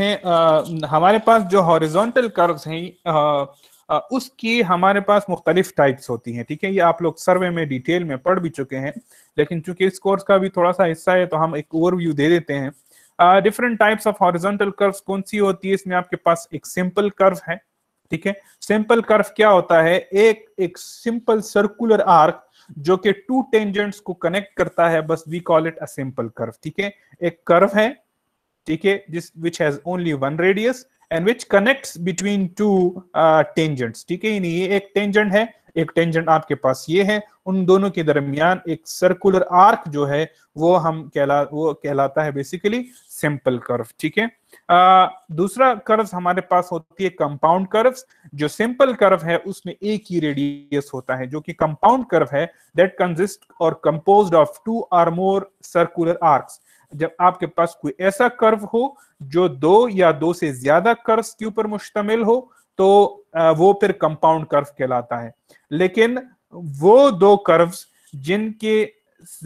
हैं हमारे पास जो हॉरिजॉन्टल कर्व्स हैं उसकी हमारे पास मुख्तलिफ टाइप्स होती हैं ठीक है ये आप लोग सर्वे में डिटेल में पढ़ भी चुके हैं लेकिन चूंकि इस कोर्स का भी थोड़ा सा हिस्सा है तो हम एक ओवरव्यू दे देते हैं different types of horizontal curves कौन सी होती है इसमें आपके पास एक सिंपल कर्व है ठीक है सिंपल कर्व क्या होता है एक एक सिंपल सर्कुलर आर्क जो कि टू टेंजेंट्स को कनेक्ट करता है बस we call it a simple curve ठीक है एक कर्व है ठीक है this which has only one radius and which connects between two tangents ठीक है यानी ये एक टेंजेंट है एक टेंजेंट आपके पास ये है उन दोनों के दरमियान एक सर्कुलर आर्क जो है वो हम कहला वो कहलाता है बेसिकली सिंपल कर्व ठीक है uh, दूसरा कर्व हमारे पास होती है कंपाउंड कर्व्स जो सिंपल कर्व है उसमें एक ही रेडियस होता है जो कि कंपाउंड कर्व है दैट कंसिस्ट और composed of two or more circular arcs जब आपके पास कोई ऐसा कर्व हो जो दो या दो से ज्यादा कर्व के ऊपर मुश्तमिल हो तो वो फिर कंपाउंड कर्व कहलाता है लेकिन वो दो कर्व जिनके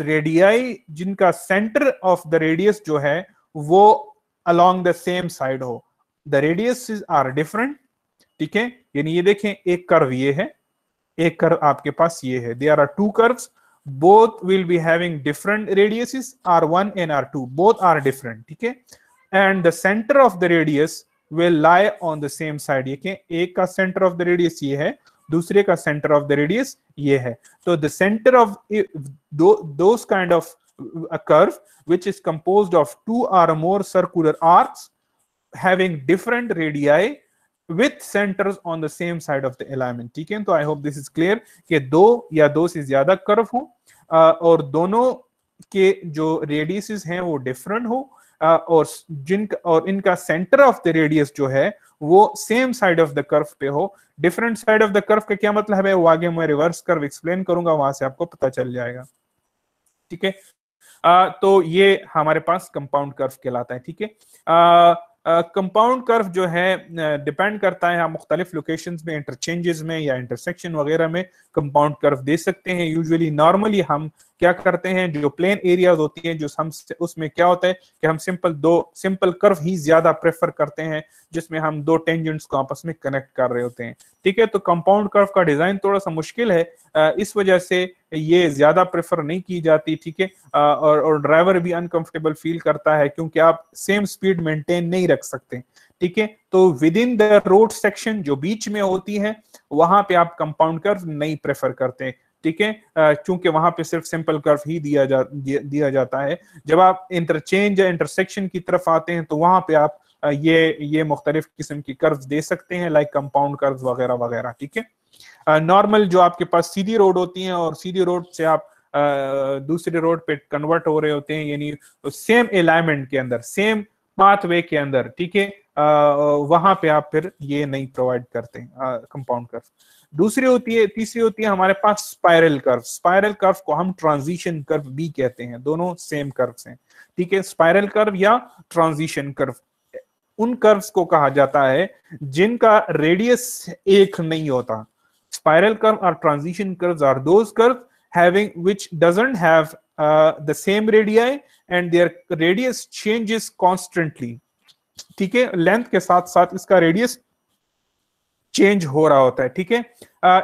रेडियाई जिनका सेंटर ऑफ द रेडियस जो है वो अलोंग द सेम साइड हो द रेडियस आर डिफरेंट ठीक है यानी ये देखें एक कर्व ये है एक कर्व आपके पास ये है they are two curves both will be having different radiuses r1 and r2 both are different okay and the center of the radius will lie on the same side Okay? क्या एक center of the radius ये है दूसरे का center of the radius ये है so the center of those kind of a curve which is composed of two or more circular arcs having different radii with centers on the same side of the alignment ठीक है तो I hope this is clear कि दो या दो से ज्यादा curve हो और दोनों के जो रेडियस हैं वो डिफरेंट हो और जिन और इनका सेंटर ऑफ द रेडियस जो है वो same side of the curve पे हो different side of the curve का क्या मतलब है वो आगे मैं रिवर्स कर्व एक्सप्लेन करूंगा वहां से आपको पता चल जाएगा ठीक है तो ये हमारे पास कंपाउंड कर्व कहलाता है ठीक है कंपाउंड कर्व जो है डिपेंड uh, करता है आप मुख्तलिफ लोकेशन में इंटरचेंजेस में या इंटरसेक्शन वगैरह में कंपाउंड कर्व दे सकते हैं यूजली नॉर्मली हम uh, क्या करते हैं जो प्लेन एरिया होती है जो हम उसमें क्या होता है कि हम सिंपल दो सिंपल कर्व ही ज्यादा प्रेफर करते हैं जिसमें हम दो टेंजेंट्स को आपस में कनेक्ट कर रहे होते हैं ठीक है तो कंपाउंड कर्व का डिजाइन थोड़ा सा मुश्किल है इस वजह से ये ज्यादा प्रेफर नहीं की जाती ठीक है और और ड्राइवर भी अनकंफर्टेबल फील करता है क्योंकि आप सेम स्पीड मेंटेन नहीं रख सकते ठीक है तो within the road section जो बीच में होती है वहां पे आप कंपाउंड कर्व नहीं प्रेफर करते ठीक है चूंकि वहां पे सिर्फ सिंपल कर्व ही दिया जा दिया जाता है जब आप इंटरचेंज या इंटरसेक्शन की तरफ आते हैं तो वहां पे आप ये ये मुख्तलिफ किस्म की कर्व दे सकते हैं लाइक कंपाउंड कर्व वगैरह वगैरह ठीक है नॉर्मल जो आपके पास सीधी रोड होती है और सीधी रोड से आप आ, दूसरे रोड पे कन्वर्ट हो रहे होते हैं यानी सेम अलाइनमेंट के अंदर सेम पाथवे के अंदर ठीक है वहां पे आप फिर ये नहीं प्रोवाइड करते कंपाउंड कर्व दूसरी होती है तीसरी होती है हमारे पास स्पायरल कर्व स्पायरल कर्व को हम ट्रांजिशन कर्व भी कहते हैं दोनों सेम कर्व हैं ठीक है स्पायरल कर्व या ट्रांजिशन कर्व उन कर्व्स को कहा जाता है जिनका रेडियस एक नहीं होता स्पायरल कर्व और transition curves are those curve having which same radii and the radius changes constantly ठीक है लेंथ के साथ साथ इसका रेडियस चेंज हो रहा होता है ठीक है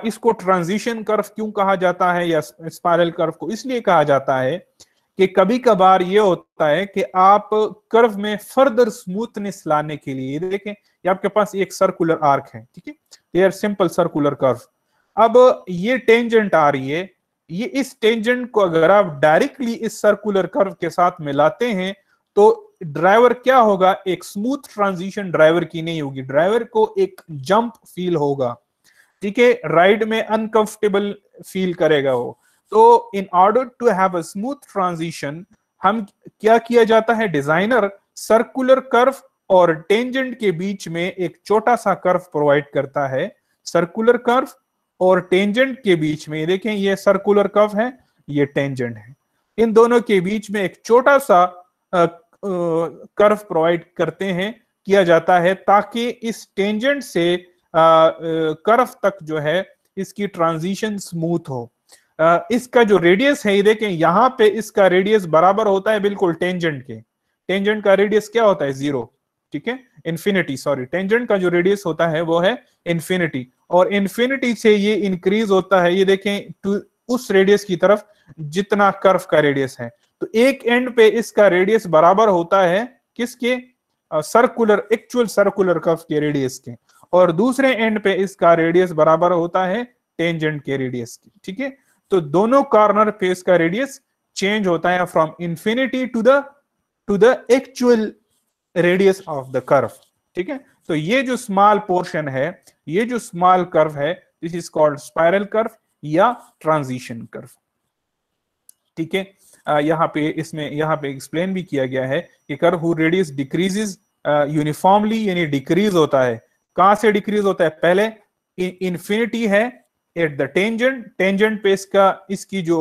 इसको ट्रांजिशन कर्व क्यों कहा जाता है या स्पायरल कर्व को इसलिए कहा जाता है कि कभी कभार ये होता है कि आप कर्व में फर्दर स्मूथनेस लाने के लिए देखें ये आपके पास एक सर्कुलर आर्क है ठीक है ये सिंपल सर्कुलर कर्व अब ये टेंजेंट आ रही है ये इस टेंजेंट को अगर आप डायरेक्टली इस सर्कुलर कर्व के साथ मिलाते हैं तो ड्राइवर क्या होगा एक स्मूथ ट्रांजिशन ड्राइवर की नहीं होगी ड्राइवर को एक जंप फील होगा ठीक है राइड में अनकंफर्टेबल फील करेगा वो तो in order to have a smooth transition हम क्या किया जाता है डिजाइनर सर्कुलर कर्व और टेंजेंट के बीच में एक छोटा सा कर्व प्रोवाइड करता है सर्कुलर कर्व और टेंजेंट के बीच में देखें ये सर्कुलर कर्व है ये टेंजेंट है इन दोनों के बीच में एक छोटा सा कर्व प्रोवाइड करते हैं किया जाता है ताकि इस टेंजेंट से कर्व तक जो है इसकी ट्रांजिशन स्मूथ हो आ, इसका जो रेडियस है ये देखें यहाँ पे इसका रेडियस बराबर होता है बिल्कुल टेंजेंट के टेंजेंट का रेडियस क्या होता है जीरो ठीक है इन्फिनिटी सॉरी टेंजेंट का जो रेडियस होता है वो है इन्फिनिटी और इन्फिनिटी से ये इंक्रीज होता है ये देखें टू उस रेडियस की तरफ जितना कर्व का रेडियस है तो एक एंड पे इसका रेडियस बराबर होता है किसके सर्कुलर एक्चुअल सर्कुलर कर्व के रेडियस के और दूसरे एंड पे इसका रेडियस बराबर होता है टेंजेंट के रेडियस की ठीक है तो दोनों कॉर्नर पे इसका रेडियस चेंज होता है from infinity to the to the actual radius of the curve ठीक है तो ये जो स्मॉल पोर्शन है ये जो स्मॉल कर्व है this is called spiral curve या ट्रांजिशन कर्व ठीक है यहाँ पे इसमें यहाँ पे एक्सप्लेन भी किया गया है कि कर हु रेडियस डिक्रीजेज यूनिफॉर्मली यानी डिक्रीज होता है कहाँ से डिक्रीज होता है पहले इंफिनिटी है एट द टेंजेंट टेंजेंट पे इसका इसकी जो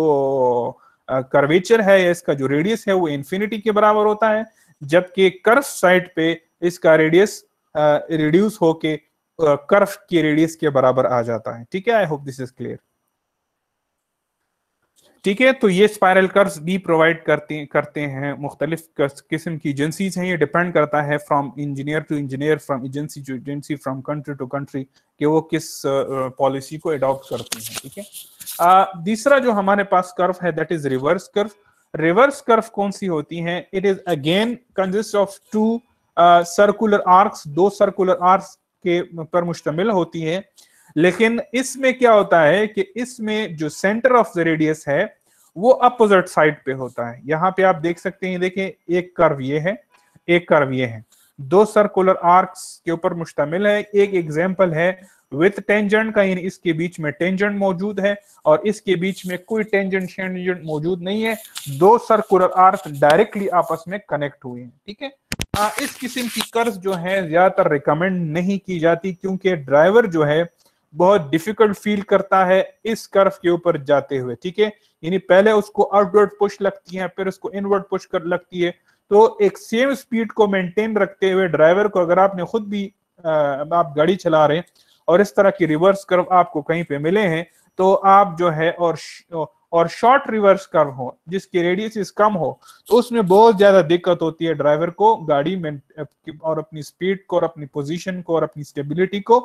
कर्वेचर है या इसका जो रेडियस है वो इन्फिनिटी के बराबर होता है जबकि कर्व साइड पे इसका रेडियस रिड्यूस होके कर्व के रेडियस के बराबर आ जाता है ठीक है I hope this is clear ठीक है तो ये स्पायरल कर्व्स भी प्रोवाइड करते करते हैं मुख्तलिफ किस्म की एजेंसीज हैं ये डिपेंड करता है from engineer to engineer from agency to agency from country to country कि वो किस पॉलिसी uh, को अडॉप्ट करती हैं ठीक है दूसरा जो हमारे पास कर्व है that is reverse curve reverse curve कौन सी होती है it is again consist of two circular arcs दो सर्कुलर आर्क्स के पर मुश्तमिल होती है लेकिन इसमें क्या होता है कि इसमें जो सेंटर ऑफ द रेडियस है वो अपोजिट साइड पे होता है यहाँ पे आप देख सकते हैं देखें एक कर्व ये है एक कर्व ये है दो सर्कुलर आर्क्स के ऊपर मुश्तमिल है एक एग्जाम्पल है विथ टेंजेंट का यानी इसके बीच में टेंजेंट मौजूद है और इसके बीच में कोई टेंजेंट शेंजेंट मौजूद नहीं है दो सर्कुलर आर्क डायरेक्टली आपस में कनेक्ट हुए हैं ठीक है आ, हाँ, इस किस्म की कर्ज जो है ज्यादातर रिकमेंड नहीं की जाती क्योंकि ड्राइवर जो है बहुत डिफिकल्ट फील करता है इस कर्व के ऊपर जाते हुए ठीक है यानी पहले उसको आउटवर्ड पुश लगती है फिर उसको इनवर्ड पुश कर लगती है तो एक सेम स्पीड को मेंटेन रखते हुए ड्राइवर को अगर आपने खुद भी आ, आप गाड़ी चला रहे हैं और इस तरह की रिवर्स कर्व आपको कहीं पे मिले हैं तो आप जो है और और शॉर्ट रिवर्स कर्व हो जिसकी रेडियस कम हो तो उसमें बहुत ज्यादा दिक्कत होती है ड्राइवर को गाड़ी में और अपनी स्पीड को और अपनी पोजीशन को और अपनी स्टेबिलिटी को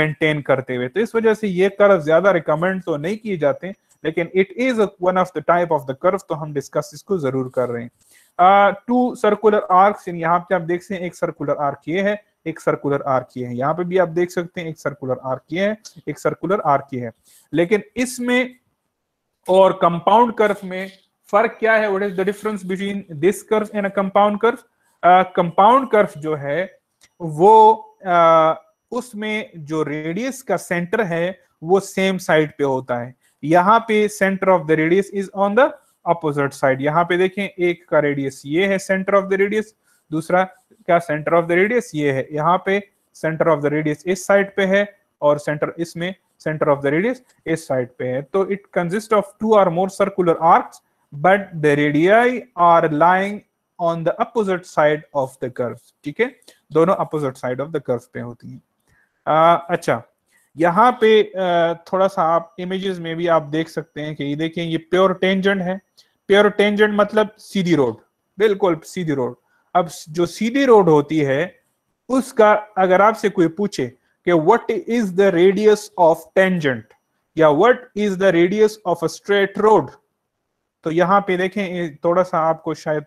मेंटेन करते हुए तो इस वजह से ये कर्व ज्यादा रिकमेंड तो नहीं किए जाते लेकिन it is one of the type of the curve तो हम डिस्कस इसको जरूर कर रहे हैं टू सर्कुलर आर्क यहाँ पे आप देख सकते हैं एक सर्कुलर आर्क ये है एक सर्कुलर आर्क ये है यहाँ पे भी आप देख सकते हैं एक सर्कुलर आर्क ये है एक सर्कुलर आर्क ये है लेकिन इसमें और कंपाउंड कर्व में फर्क क्या है what is the difference between this curve and a compound curve compound curve जो है वो uh, उसमें जो रेडियस का सेंटर है वो सेम साइड पे होता है यहाँ पे center of the radius is on the opposite side यहाँ पे देखें एक का रेडियस ये है सेंटर ऑफ द रेडियस दूसरा क्या सेंटर ऑफ द रेडियस ये है यहाँ पे सेंटर ऑफ द रेडियस इस साइड पे है और सेंटर इसमें सेंटर ऑफ द रेडियस इस साइड पे है तो it consist of two or more circular arc but the radii are lying on the opposite side of the curve ठीक है दोनों opposite side of the curve पे होती है uh, अच्छा यहाँ पे uh, थोड़ा सा आप इमेजेस में भी आप देख सकते हैं कि ये देखिए ये प्योर टेंजेंट है प्योर टेंजेंट मतलब सीधी रोड बिल्कुल सीधी रोड अब जो सीधी रोड होती है उसका अगर आपसे कोई पूछे कि what is the radius of tangent या what is the radius of a straight road तो यहाँ पे देखें थोड़ा सा आपको शायद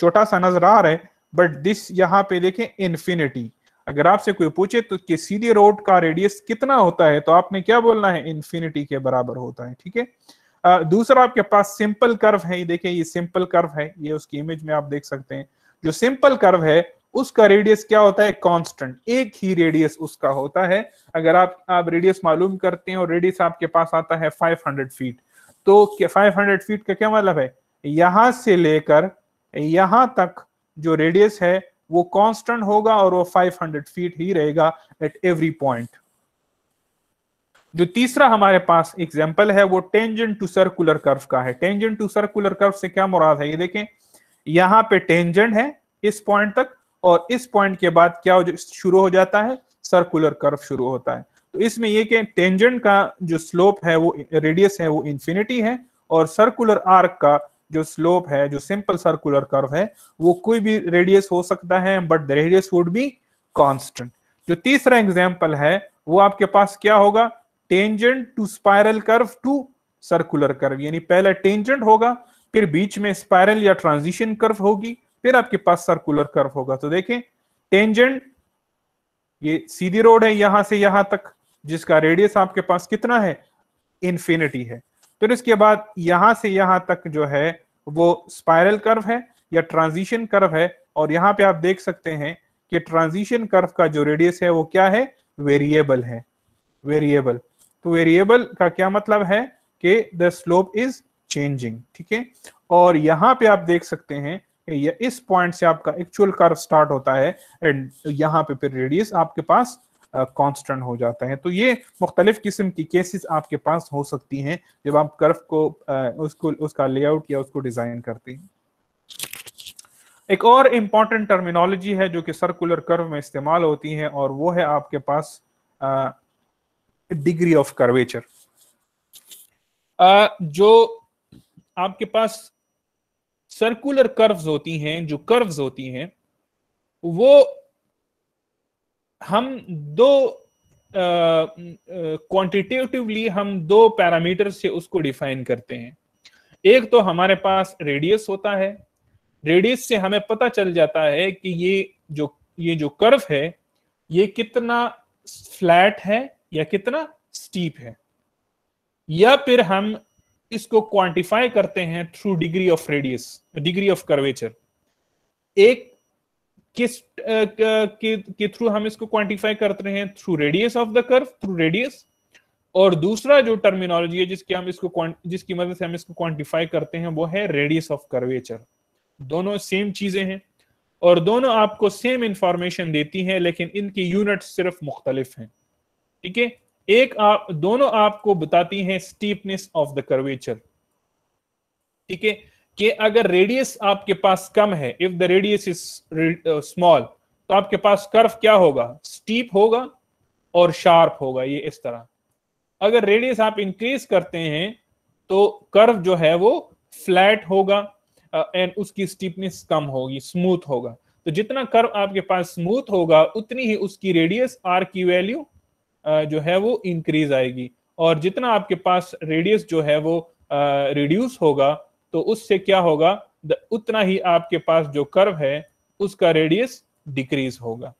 छोटा सा नजर आ रहा है बट दिस यहाँ पे देखें इन्फिनिटी अगर आपसे कोई पूछे तो कि सीधे रोड का रेडियस कितना होता है तो आपने क्या बोलना है इन्फिनिटी के बराबर होता है ठीक है दूसरा आपके पास सिंपल कर्व है ये देखें ये सिंपल कर्व है ये उसकी इमेज में आप देख सकते हैं जो सिंपल कर्व है उसका रेडियस क्या होता है कांस्टेंट एक ही रेडियस उसका होता है अगर आप आप रेडियस मालूम करते हैं और रेडियस आपके पास आता है 500 फीट तो फाइव हंड्रेड फीट का क्या मतलब है यहां से लेकर यहां तक जो रेडियस है वो कांस्टेंट होगा और वो 500 फीट ही रहेगा एट एवरी पॉइंट जो तीसरा हमारे पास एग्जाम्पल है वो टेंजेंट टू सर्कुलर कर्व का है टेंजेंट टू सर्कुलर कर्व से क्या मुराद है ये देखें यहां पे टेंजेंट है इस पॉइंट तक और इस पॉइंट के बाद क्या शुरू हो जाता है सर्कुलर कर्व शुरू होता है तो इसमें ये कि टेंजेंट का जो स्लोप है वो रेडियस है वो इंफिनिटी है और सर्कुलर आर्क का जो स्लोप है जो सिंपल सर्कुलर कर्व है वो कोई भी रेडियस हो सकता है but the radius would be constant जो तीसरा एग्जाम्पल है वो आपके पास क्या होगा tangent to spiral curve to circular curve यानी पहला टेंजेंट होगा फिर बीच में स्पायरल या ट्रांजिशन कर्व होगी फिर आपके पास सर्कुलर कर्व होगा तो देखें टेंजेंट ये सीधी रोड है यहां से यहां तक जिसका रेडियस आपके पास कितना है इंफिनिटी है फिर उसके बाद यहां से यहां तक जो है वो स्पायरल कर्व है या ट्रांजिशन कर्व है और यहां पे आप देख सकते हैं कि ट्रांजिशन कर्व का जो रेडियस है वो क्या है वेरिएबल है वेरिएबल तो वेरिएबल का क्या मतलब है कि द स्लोप इज चेंजिंग ठीक है और यहां पे आप देख सकते हैं ये इस पॉइंट से आपका एक्चुअल कर्व स्टार्ट होता है एंड यहाँ पे फिर रेडियस आपके पास कांस्टेंट हो जाता है तो ये मुख्तलिफ किस्म की केसेस आपके पास हो सकती हैं जब आप कर्व को उसको उसका लेआउट या उसको डिज़ाइन करते हैं एक और इम्पॉर्टेंट टर्मिनोलॉजी है जो कि सर्कुलर कर्व में इस्तेमाल होती है और वो है आपके पास डिग्री ऑफ कर्वेचर जो आपके पास सर्कुलर कर्व्स होती हैं जो कर्व्स होती हैं वो हम दो क्वांटिटेटिवली हम दो पैरामीटर से उसको डिफाइन करते हैं एक तो हमारे पास रेडियस होता है रेडियस से हमें पता चल जाता है कि ये जो ये जो कर्व है ये कितना फ्लैट है या कितना स्टीप है या फिर हम इसको क्वांटिफाई करते हैं through degree of radius degree of curvature एक किस के, थ्रू हम इसको क्वांटिफाई करते हैं through radius of the curve through radius और दूसरा जो टर्मिनोलॉजी है जिसकी हम इसको जिसकी मदद से हम इसको क्वांटिफाई करते हैं वो है रेडियस ऑफ कर्वेचर दोनों सेम चीजें हैं और दोनों आपको सेम इंफॉर्मेशन देती हैं लेकिन इनकी यूनिट सिर्फ मुख्तलिफ हैं ठीक है एक आप दोनों आपको बताती हैं स्टीपनेस ऑफ द कर्वेचर ठीक है कि अगर रेडियस आपके पास कम है if the radius is small तो आपके पास कर्व क्या होगा स्टीप होगा और शार्प होगा ये इस तरह अगर रेडियस आप इंक्रीज करते हैं तो कर्व जो है वो फ्लैट होगा एंड uh, उसकी स्टीपनेस कम होगी स्मूथ होगा तो जितना कर्व आपके पास स्मूथ होगा उतनी ही उसकी रेडियस आर की वैल्यू जो है वो इंक्रीज आएगी और जितना आपके पास रेडियस जो है वो रिड्यूस होगा तो उससे क्या होगा उतना ही आपके पास जो कर्व है उसका रेडियस डिक्रीज होगा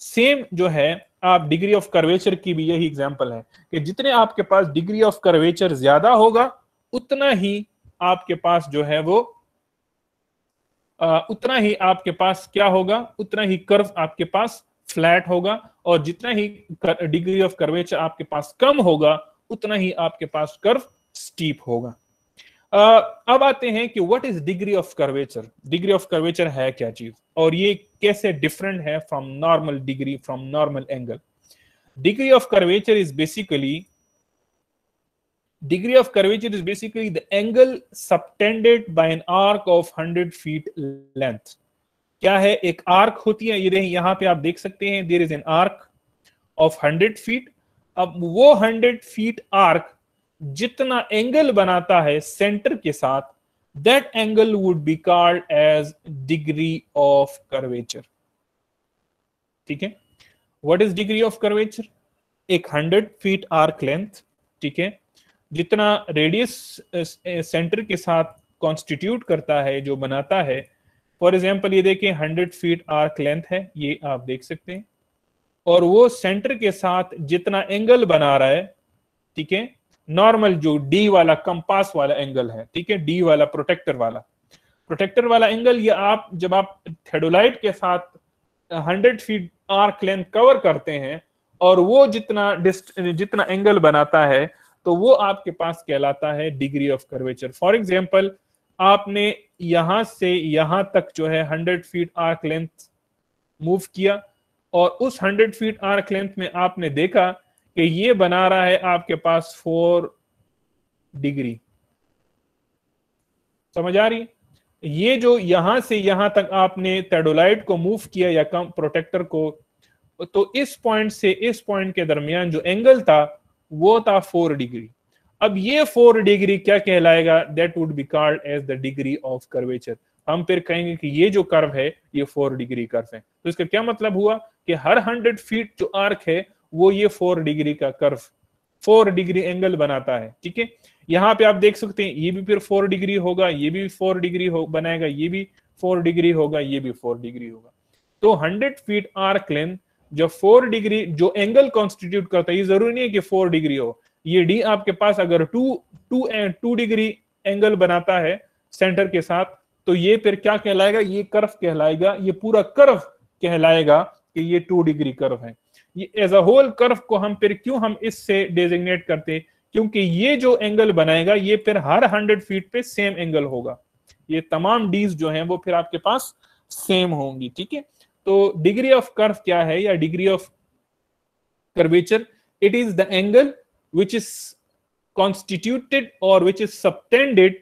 सेम जो है आप डिग्री ऑफ कर्वेचर की भी यही एग्जांपल है कि जितने आपके पास डिग्री ऑफ कर्वेचर ज्यादा होगा उतना ही आपके पास जो है वो आ, उतना ही आपके पास क्या होगा उतना ही कर्व आपके पास फ्लैट होगा और जितना ही डिग्री ऑफ कर्वेचर आपके पास कम होगा उतना ही आपके पास कर्व स्टीप होगा Uh, अब आते हैं कि what is degree of curvature degree of curvature है क्या चीज और ये कैसे डिफरेंट है from normal degree from normal angle degree of curvature is basically degree of curvature is basically the angle subtended by an arc of 100 feet length क्या है एक आर्क होती है ये यहां यहाँ पे आप देख सकते हैं there is an arc of hundred feet अब वो हंड्रेड फीट आर्क जितना एंगल बनाता है सेंटर के साथ that angle would be called as degree of curvature ठीक है what is degree of curvature एक हंड्रेड फीट आर्क लेंथ ठीक है जितना रेडियस सेंटर के साथ कॉन्स्टिट्यूट करता है जो बनाता है फॉर एग्जाम्पल ये देखें हंड्रेड फीट आर्क लेंथ है ये आप देख सकते हैं और वो सेंटर के साथ जितना एंगल बना रहा है ठीक है नॉर्मल जो डी वाला कंपास वाला एंगल है ठीक है डी वाला प्रोटेक्टर वाला प्रोटेक्टर वाला एंगल ये आप जब आप थेडोलाइट के साथ hundred feet arc length cover करते हैं और वो जितना जितना एंगल बनाता है तो वो आपके पास कहलाता है degree of curvature for example आपने यहां से यहां तक जो है hundred feet arc length move किया और उस हंड्रेड फीट आर्क लेंथ में आपने देखा कि ये बना रहा है आपके पास फोर डिग्री समझ आ रही ये जो यहां से यहां तक आपने तेडोलाइट को मूव किया या कम प्रोटेक्टर को तो इस पॉइंट से इस पॉइंट के दरमियान जो एंगल था वो था फोर डिग्री अब ये फोर डिग्री क्या कहलाएगा that would be called as the degree of curvature हम फिर कहेंगे कि ये जो कर्व है ये फोर डिग्री कर्व है तो इसका क्या मतलब हुआ कि हर हंड्रेड फीट जो आर्क है वो ये फोर डिग्री का कर्व फोर डिग्री एंगल बनाता है ठीक है यहाँ पे आप देख सकते हैं ये भी फिर फोर डिग्री होगा ये भी फोर डिग्री हो बनाएगा ये भी फोर डिग्री होगा ये भी फोर डिग्री होगा तो हंड्रेड फीट आर्क लेंथ जो फोर डिग्री जो एंगल कॉन्स्टिट्यूट करता है ये जरूरी नहीं है कि फोर डिग्री हो ये डी आपके पास अगर two to two degree angle बनाता है सेंटर के साथ तो ये फिर क्या कहलाएगा ये कर्फ कहलाएगा ये पूरा कर्फ कहलाएगा कि ये टू डिग्री कर्व है ये एज अ होल कर्फ को हम फिर क्यों हम इससे डेजिग्नेट करते क्योंकि ये जो एंगल बनाएगा ये फिर हर हंड्रेड फीट पे सेम एंगल होगा ये तमाम डीज जो हैं वो फिर आपके पास सेम होंगी ठीक है तो डिग्री ऑफ कर्व क्या है या degree of curvature it is the angle which is constituted or which is subtended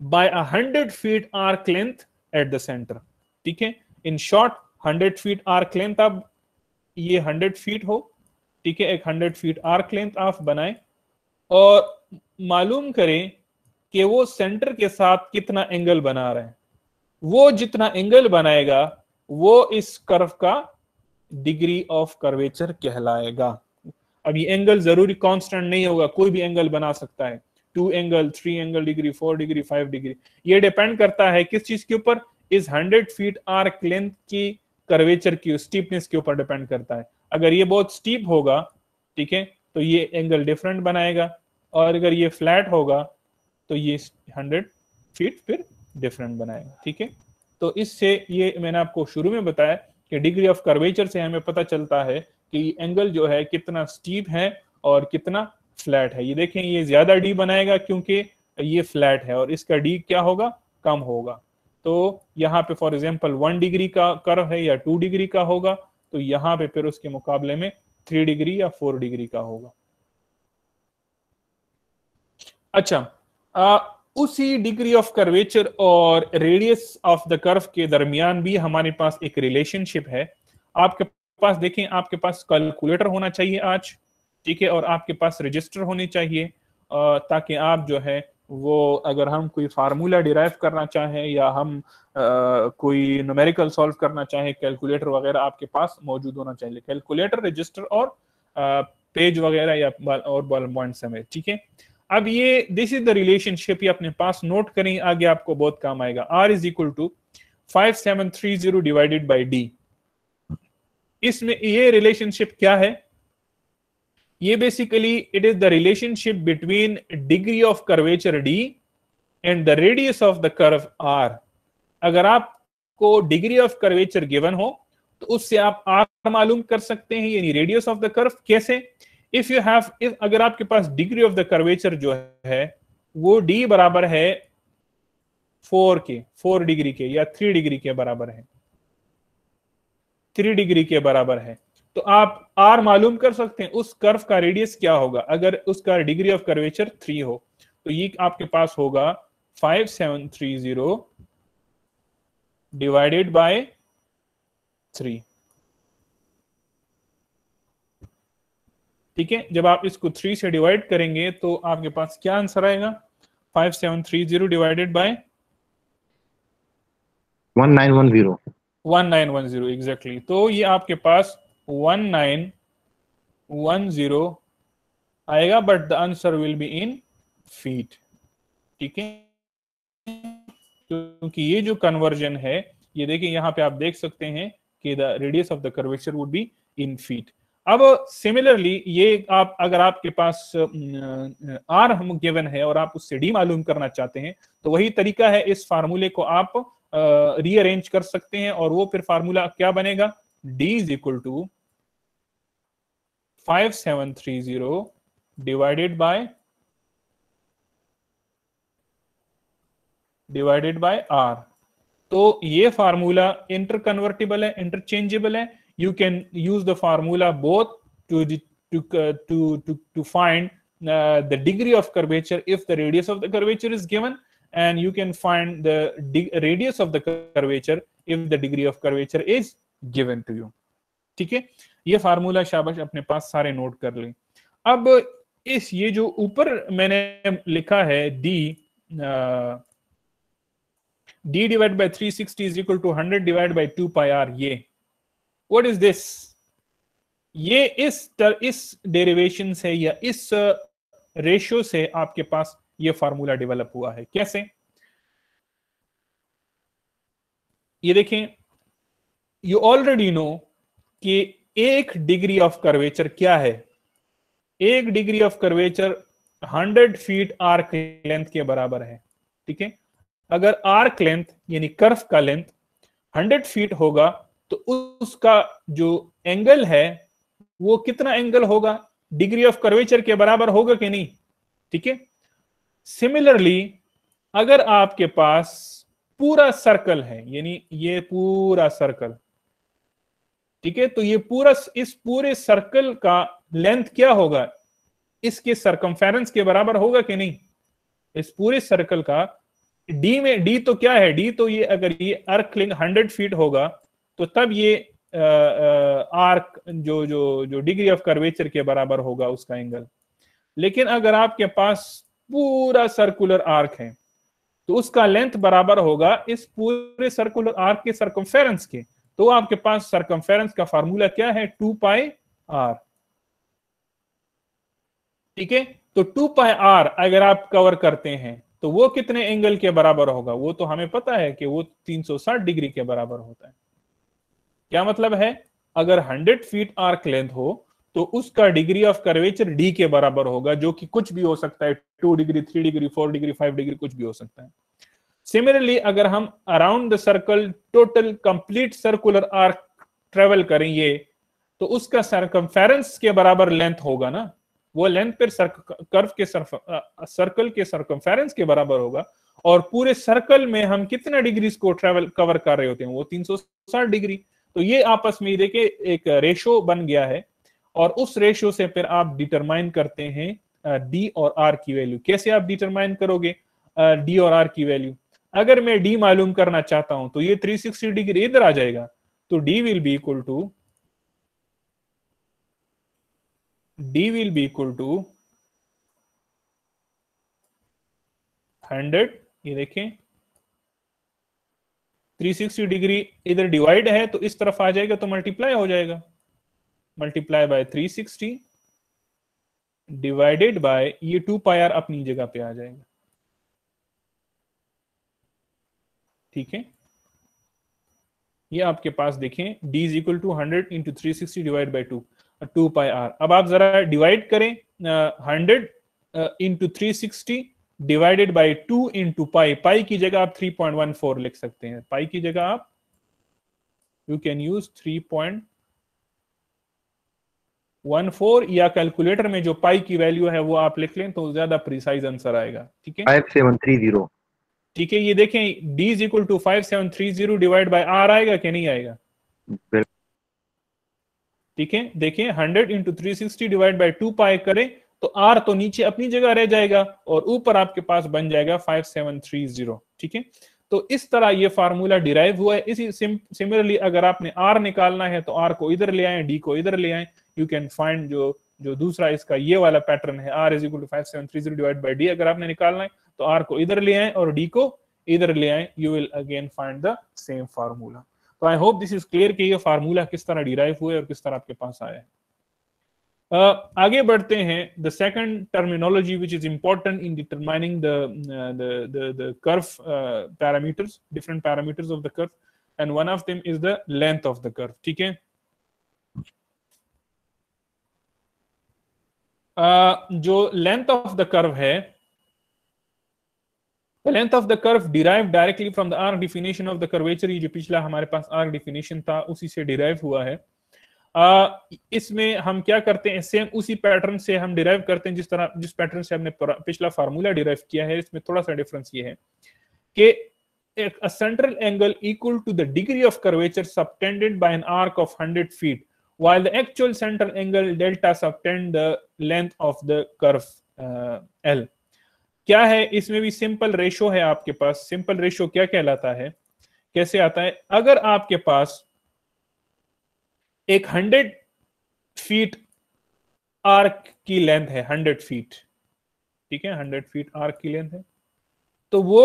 by a hundred feet arc length at the center ठीक है in short hundred feet arc length आप ये hundred feet हो ठीक है एक hundred feet arc length आप बनाए और मालूम करें कि वो सेंटर के साथ कितना एंगल बना रहे हैं वो जितना एंगल बनाएगा वो इस कर्व का डिग्री ऑफ कर्वेचर कहलाएगा अब ये एंगल जरूरी कांस्टेंट नहीं होगा कोई भी एंगल बना सकता है two angle three angle degree four degree five degree ये डिपेंड करता है किस चीज के ऊपर इस हंड्रेड फीट आर्क लेंथ की कर्वेचर की स्टीपनेस के ऊपर डिपेंड करता है अगर ये बहुत स्टीप होगा ठीक है तो ये एंगल डिफरेंट बनाएगा और अगर ये फ्लैट होगा तो ये हंड्रेड फीट फिर डिफरेंट बनाएगा ठीक है तो इससे ये मैंने आपको शुरू में बताया कि डिग्री ऑफ कर्वेचर से हमें पता चलता है कि एंगल जो है कितना स्टीप है और कितना फ्लैट है ये देखें ये ज्यादा डी बनाएगा क्योंकि ये फ्लैट है और इसका डी क्या होगा कम होगा तो यहाँ पे फॉर एग्जाम्पल वन डिग्री का कर्व है या टू डिग्री का होगा तो यहाँ पे फिर उसके मुकाबले में थ्री डिग्री या फोर डिग्री का होगा अच्छा आ, उसी डिग्री ऑफ कर्वेचर और रेडियस ऑफ द कर्व के दरमियान भी हमारे पास एक रिलेशनशिप है आपके पास देखें आपके पास कैलकुलेटर होना चाहिए आज ठीक है और आपके पास रजिस्टर होने चाहिए ताकि आप जो है वो अगर हम कोई फार्मूला डिराइव करना चाहें या हम आ, कोई नोमेरिकल सॉल्व करना चाहें कैलकुलेटर वगैरह आपके पास मौजूद होना चाहिए कैलकुलेटर रजिस्टर और आ, पेज वगैरह या बाल, और बॉल पॉइंट समेत ठीक है अब ये दिस इज द रिलेशनशिप ये अपने पास नोट करें आगे आपको बहुत काम आएगा R is equal to five seven three zero divided by D इसमें ये रिलेशनशिप क्या है ये basically it is the relationship between degree of curvature D and the radius of the curve R अगर आपको डिग्री ऑफ कर्वेचर गिवन हो तो उससे आप आर मालूम कर सकते हैं यानी रेडियस ऑफ द कर्व कैसे इफ यू हैव अगर आपके पास डिग्री ऑफ द कर्वेचर जो है वो डी बराबर है फोर के फोर डिग्री के या थ्री डिग्री के बराबर है थ्री डिग्री के बराबर है तो आप आर मालूम कर सकते हैं उस कर्व का रेडियस क्या होगा अगर उसका डिग्री ऑफ कर्वेचर थ्री हो तो ये आपके पास होगा five seven three zero divided by three ठीक है जब आप इसको थ्री से डिवाइड करेंगे तो आपके पास क्या आंसर आएगा five seven three zero divided by one nine one zero one nine one zero exactly तो ये आपके पास वन नाइन वन जीरो आएगा but the answer will be in feet ठीक है क्योंकि ये जो कन्वर्जन है ये देखिए यहाँ पे आप देख सकते हैं कि the radius of the curvature would be in feet अब सिमिलरली ये आप अगर आपके पास आर हम गिवन है और आप उससे डी मालूम करना चाहते हैं तो वही तरीका है इस फार्मूले को आप रीअरेंज कर सकते हैं और वो फिर फार्मूला क्या बनेगा d is equal to five seven three zero divided by divided by R तो ये फार्मूला इंटरकन्वर्टेबल है इंटरचेंजेबल है you can use the formula both to to to to find the degree of curvature if the radius of the curvature is given and you can find the radius of the curvature if the degree of curvature is given to you ठीक है ये formula शाबाश अपने पास सारे note कर लें अब इस ये जो ऊपर मैंने लिखा है D D divide by 360 is equal to 100 divide by 2 pi R ये व्हाट इज दिस ये इस तर, इस डेरिवेशन से या इस रेशियो से आपके पास ये फार्मूला डेवलप हुआ है कैसे ये देखें यू ऑलरेडी नो कि एक डिग्री ऑफ कर्वेचर क्या है एक degree of curvature 100 feet arc length के बराबर है ठीक है अगर आर्क लेंथ यानी कर्व का लेंथ 100 फीट होगा तो उसका जो एंगल है वो कितना एंगल होगा डिग्री ऑफ कर्वेचर के बराबर होगा कि नहीं ठीक है सिमिलरली अगर आपके पास पूरा सर्कल है यानी ये पूरा सर्कल ठीक है तो ये पूरा इस पूरे सर्कल का लेंथ क्या होगा इसके सरकमफेरेंस के बराबर होगा कि नहीं इस पूरे सर्कल का डी में डी तो क्या है डी तो ये अगर ये अर्कलिंग हंड्रेड फीट होगा तो तब ये आर्क जो जो जो डिग्री ऑफ कर्वेचर के बराबर होगा उसका एंगल लेकिन अगर आपके पास पूरा सर्कुलर आर्क है तो उसका लेंथ बराबर होगा इस पूरे सर्कुलर आर्क के सर्कम्फेरेंस के तो आपके पास सर्कम्फेरेंस का फार्मूला क्या है टू पाई आर ठीक है तो टू पाई आर अगर आप कवर करते हैं तो वो कितने एंगल के बराबर होगा वो तो हमें पता है कि वो 360 डिग्री के बराबर होता है क्या मतलब है अगर 100 फीट आर्क लेंथ हो तो उसका डिग्री ऑफ कर्वेचर डी के बराबर होगा जो कि कुछ भी हो सकता है two degree three degree four degree five degree कुछ भी हो सकता है सिमिलरली अगर हम around the circle total complete circular arc travel करें ये तो उसका सर्कम्फेरेंस के बराबर लेंथ होगा ना वो लेंथ पर कर्व के सर्कल के सर्कम्फेरेंस के बराबर होगा और पूरे सर्कल में हम कितने डिग्रीज को ट्रेवल कवर कर रहे होते हैं वो 360 डिग्री तो ये आपस में देखे एक रेशो बन गया है और उस रेशियो से फिर आप डिटरमाइन करते हैं डी और आर की वैल्यू कैसे आप डिटरमाइन करोगे डी और आर की वैल्यू अगर मैं डी मालूम करना चाहता हूं तो ये 360 डिग्री इधर आ जाएगा तो D will be equal to D will be equal to hundred ये देखें 360 डिग्री इधर डिवाइड है तो इस तरफ आ जाएगा तो मल्टीप्लाई हो जाएगा मल्टीप्लाई बाय 360 डिवाइडेड बाय ये टू पाई आर अपनी जगह पे आ जाएगा ठीक है ये आपके पास देखें d is equal to hundred into three sixty divide by two two pi R अब आप जरा डिवाइड करें hundred into three sixty divided by two into pi pi की जगह आप थ्री पॉइंट वन फोर लिख सकते हैं पाई की जगह आप you can use three point one four या कैलकुलेटर में जो पाई की वैल्यू है वो आप लिख लें तो ज्यादा प्रिसाइज आंसर आएगा ठीक है फाइव सेवन थ्री जीरो ठीक है ये देखें D is equal to five seven three zero divide by R आएगा कि नहीं आएगा ठीक है देखें hundred into three sixty divide by two pi करें तो आर तो नीचे अपनी जगह रह जाएगा और ऊपर आपके पास बन जाएगा फाइव सेवन थ्री जीरो ठीक है तो इस तरह ये फार्मूला डिराइव हुआ है इसी सिमिलरली अगर आपने आर निकालना है तो आर को इधर ले आए डी को इधर ले आए यू कैन फाइंड जो जो दूसरा इसका ये वाला पैटर्न है R is equal to five seven three zero divide by D अगर आपने निकालना है तो आर को इधर ले आए और डी को इधर ले आए you will again find the same formula तो I hope this is clear कि ये फार्मूला किस तरह डिराइव हुआ है और किस तरह आपके पास आया है Uh, आगे बढ़ते हैं the second terminology which is important in determining the curve parameters different parameters of the curve and one of them is the length of the curve ठीक है uh, जो लेंथ ऑफ द कर्व है The of the the derive directly from the the definition of the curvature ये जो पिछला हमारे पास arc definition था उसी से डिराइव हुआ है इसमें हम क्या करते हैं सेम उसी पैटर्न से हम डिराइव करते हैं जिस तरह जिस पैटर्न से हमने पिछला फार्मूला डिराइव किया है इसमें थोड़ा सा डिफरेंस ये है कि एक central angle equal to the degree of curvature subtended by an arc of 100 feet while the actual central angle delta subtend the length of the curve L क्या है इसमें भी सिंपल रेशियो है आपके पास सिंपल रेशियो क्या कहलाता है कैसे आता है अगर आपके पास एक हंड्रेड फीट आर्क की लेंथ है हंड्रेड फीट ठीक है हंड्रेड फीट आर्क की लेंथ है तो वो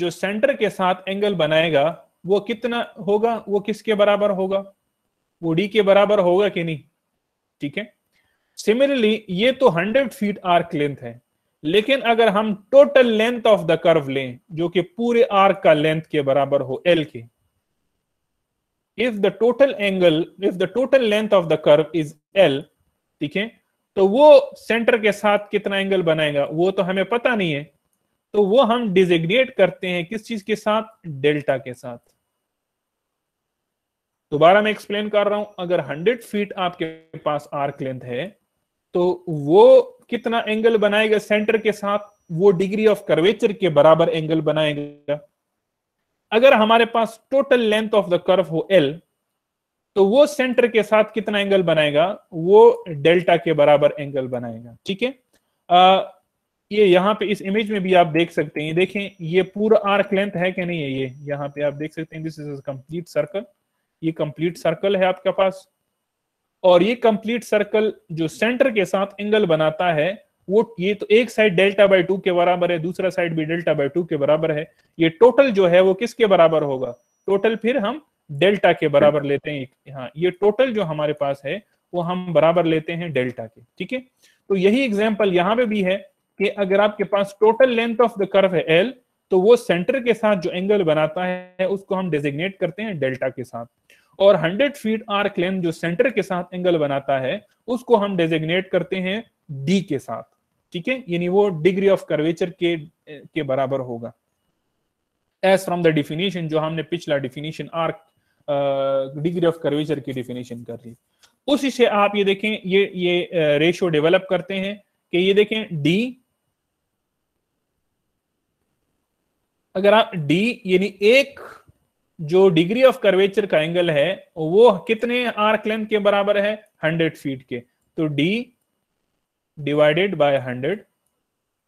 जो सेंटर के साथ एंगल बनाएगा वो कितना होगा वो किसके बराबर होगा वो डी के बराबर होगा कि नहीं ठीक है सिमिलरली ये तो हंड्रेड फीट आर्क लेंथ है लेकिन अगर हम total length of the curve लें जो कि पूरे आर्क का लेंथ के बराबर हो एल के if the total angle if the total length of the curve is L ठीक है तो वो सेंटर के साथ कितना एंगल बनाएगा वो तो हमें पता नहीं है तो वो हम डिजिग्नेट करते हैं किस चीज के साथ डेल्टा के साथ दोबारा मैं एक्सप्लेन कर रहा हूं अगर 100 फीट आपके पास आर्क लेंथ है तो वो कितना एंगल बनाएगा सेंटर के साथ वो डिग्री ऑफ कर्वेचर के बराबर एंगल बनाएगा अगर हमारे पास total length of the curve हो एल तो वो सेंटर के साथ कितना एंगल बनाएगा वो डेल्टा के बराबर एंगल बनाएगा ठीक है ये यहाँ पे इस इमेज में भी आप देख सकते हैं देखें ये पूरा आर्क लेंथ है कि नहीं है ये यहाँ पे आप देख सकते हैं दिस इज कंप्लीट सर्कल ये कंप्लीट सर्कल है आपके पास और ये कंप्लीट सर्कल जो सेंटर के साथ एंगल बनाता है वो ये तो एक साइड डेल्टा बाय टू के बराबर है दूसरा साइड भी डेल्टा बाय टू के बराबर है ये टोटल जो है वो किसके बराबर होगा टोटल फिर हम डेल्टा के बराबर लेते हैं हाँ ये टोटल जो हमारे पास है वो हम बराबर लेते हैं डेल्टा के ठीक है तो यही एग्जाम्पल यहाँ पे भी है कि अगर आपके पास total length of the curve है एल तो वो सेंटर के साथ जो एंगल बनाता है उसको हम डेजिग्नेट करते हैं डेल्टा के साथ और 100 फीट आर्क लेंथ जो सेंटर के साथ एंगल बनाता है उसको हम डेजिग्नेट करते हैं डी के साथ ठीक है यानी वो डिग्री ऑफ कर्वेचर के के बराबर होगा एज फ्रॉम द डिफिनेशन जो हमने पिछला definition arc degree of curvature की डिफिनेशन कर ली उसी से आप ये देखें ये ये रेशियो डेवलप करते हैं कि ये देखें डी अगर आप डी यानी एक जो डिग्री ऑफ कर्वेचर का एंगल है वो कितने आर्क लेंथ के बराबर है हंड्रेड फीट के तो डी डिवाइडेड बाय हंड्रेड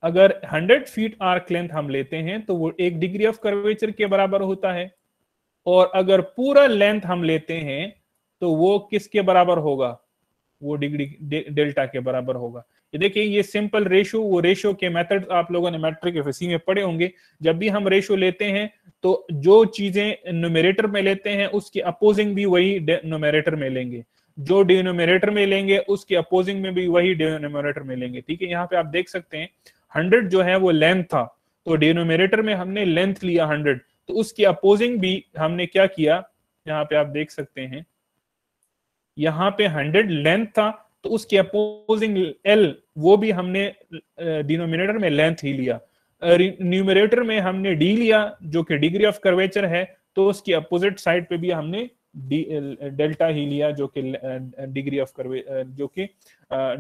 अगर हंड्रेड फीट आर्क लेंथ हम लेते हैं तो वो एक डिग्री ऑफ कर्वेचर के बराबर होता है और अगर पूरा लेंथ हम लेते हैं तो वो किसके बराबर होगा वो डिग्री डेल्टा के बराबर होगा ये देखिए ये सिंपल रेशो वो रेशो के मेथड आप लोगों ने मैट्रिक एफ में पढ़े होंगे जब भी हम रेशो लेते हैं तो जो चीजें न्यूमेरेटर में लेते हैं उसके अपोजिंग भी वही न्यूमेरेटर में लेंगे जो डिनोमिनेटर में लेंगे उसके अपोजिंग में भी वही डिनोमिनेटर में लेंगे ठीक है यहाँ पे आप देख सकते हैं हंड्रेड जो है वो लेंथ था तो डिनोमिनेटर में हमने लेंथ लिया हंड्रेड तो उसकी अपोजिंग भी हमने क्या किया यहाँ पे आप देख सकते हैं यहाँ पे हंड्रेड लेंथ था तो उसके अपोजिंग एल वो भी हमने डिनोमिनेटर में लेंथ ही लिया न्यूमिनेटर में हमने डी लिया जो कि डिग्री ऑफ कर्वेचर है तो उसकी अपोजिट साइड पे भी हमने डेल्टा ही लिया जो कि डिग्री ऑफ कर्वे जो कि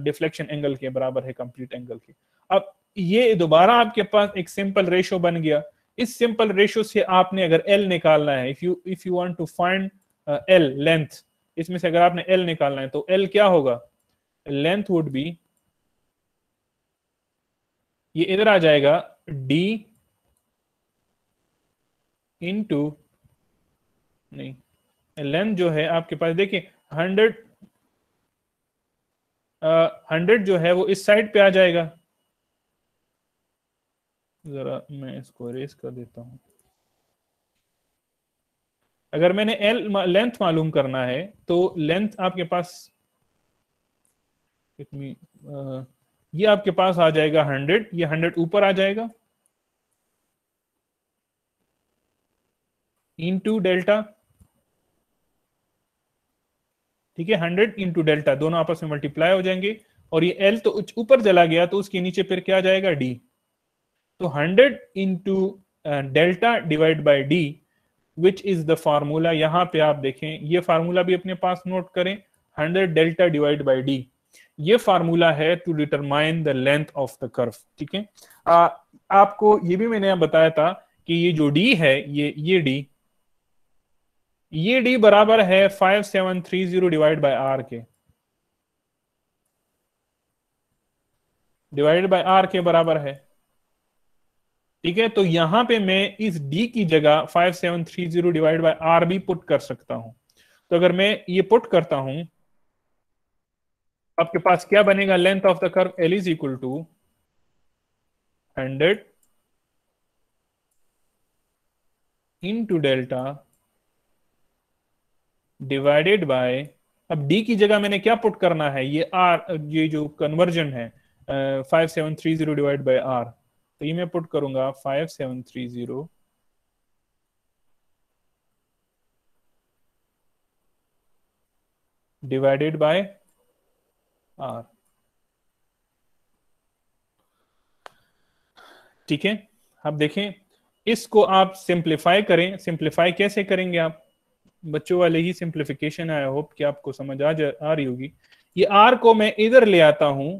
डिफ्लेक्शन एंगल के बराबर है कंप्लीट एंगल के अब ये दोबारा आपके पास एक सिंपल रेशो बन गया इस सिंपल रेशो से आपने अगर एल निकालना है if you if you want to find L length इसमें से अगर आपने एल निकालना है तो एल क्या होगा लेंथ वुड बी ये इधर आ जाएगा डी इंटू नहीं लेंथ जो है आपके पास देखिए हंड्रेड हंड्रेड जो है वो इस साइड पे आ जाएगा जरा मैं इसको रेस कर देता हूं अगर मैंने एल लेंथ मालूम करना है तो लेंथ आपके पास कितनी ये आपके पास आ जाएगा हंड्रेड ये हंड्रेड ऊपर आ जाएगा इनटू डेल्टा ठीक है हंड्रेड इंटू डेल्टा दोनों आपस में मल्टीप्लाई हो जाएंगे और ये एल तो ऊपर चला गया तो उसके नीचे फिर क्या जाएगा डी तो hundred into delta divide by D which is the formula यहां पे आप देखें ये फार्मूला भी अपने पास नोट करें hundred delta divide by D ये फार्मूला है to determine the length of the curve ठीक है आपको ये भी मैंने बताया था कि ये जो डी है ये ये डी ये डी बराबर है five seven three zero divide by R के डिवाइड बाय आर के बराबर है ठीक है तो यहां पे मैं इस डी की जगह five seven three zero divide by R भी पुट कर सकता हूं तो अगर मैं ये पुट करता हूं आपके पास क्या बनेगा length of the curve L is equal to hundred two delta divided by अब डी की जगह मैंने क्या पुट करना है ये आर ये जो कन्वर्जन है five seven three zero divide by R तो ये मैं पुट करूंगा five seven three zero divided by R ठीक है आप देखें इसको आप सिंप्लीफाई करें सिंप्लीफाई कैसे करेंगे आप बच्चों वाले ही सिंप्लीफिकेशन आई होप कि आपको समझ आ जा आ रही होगी ये आर को मैं इधर ले आता हूं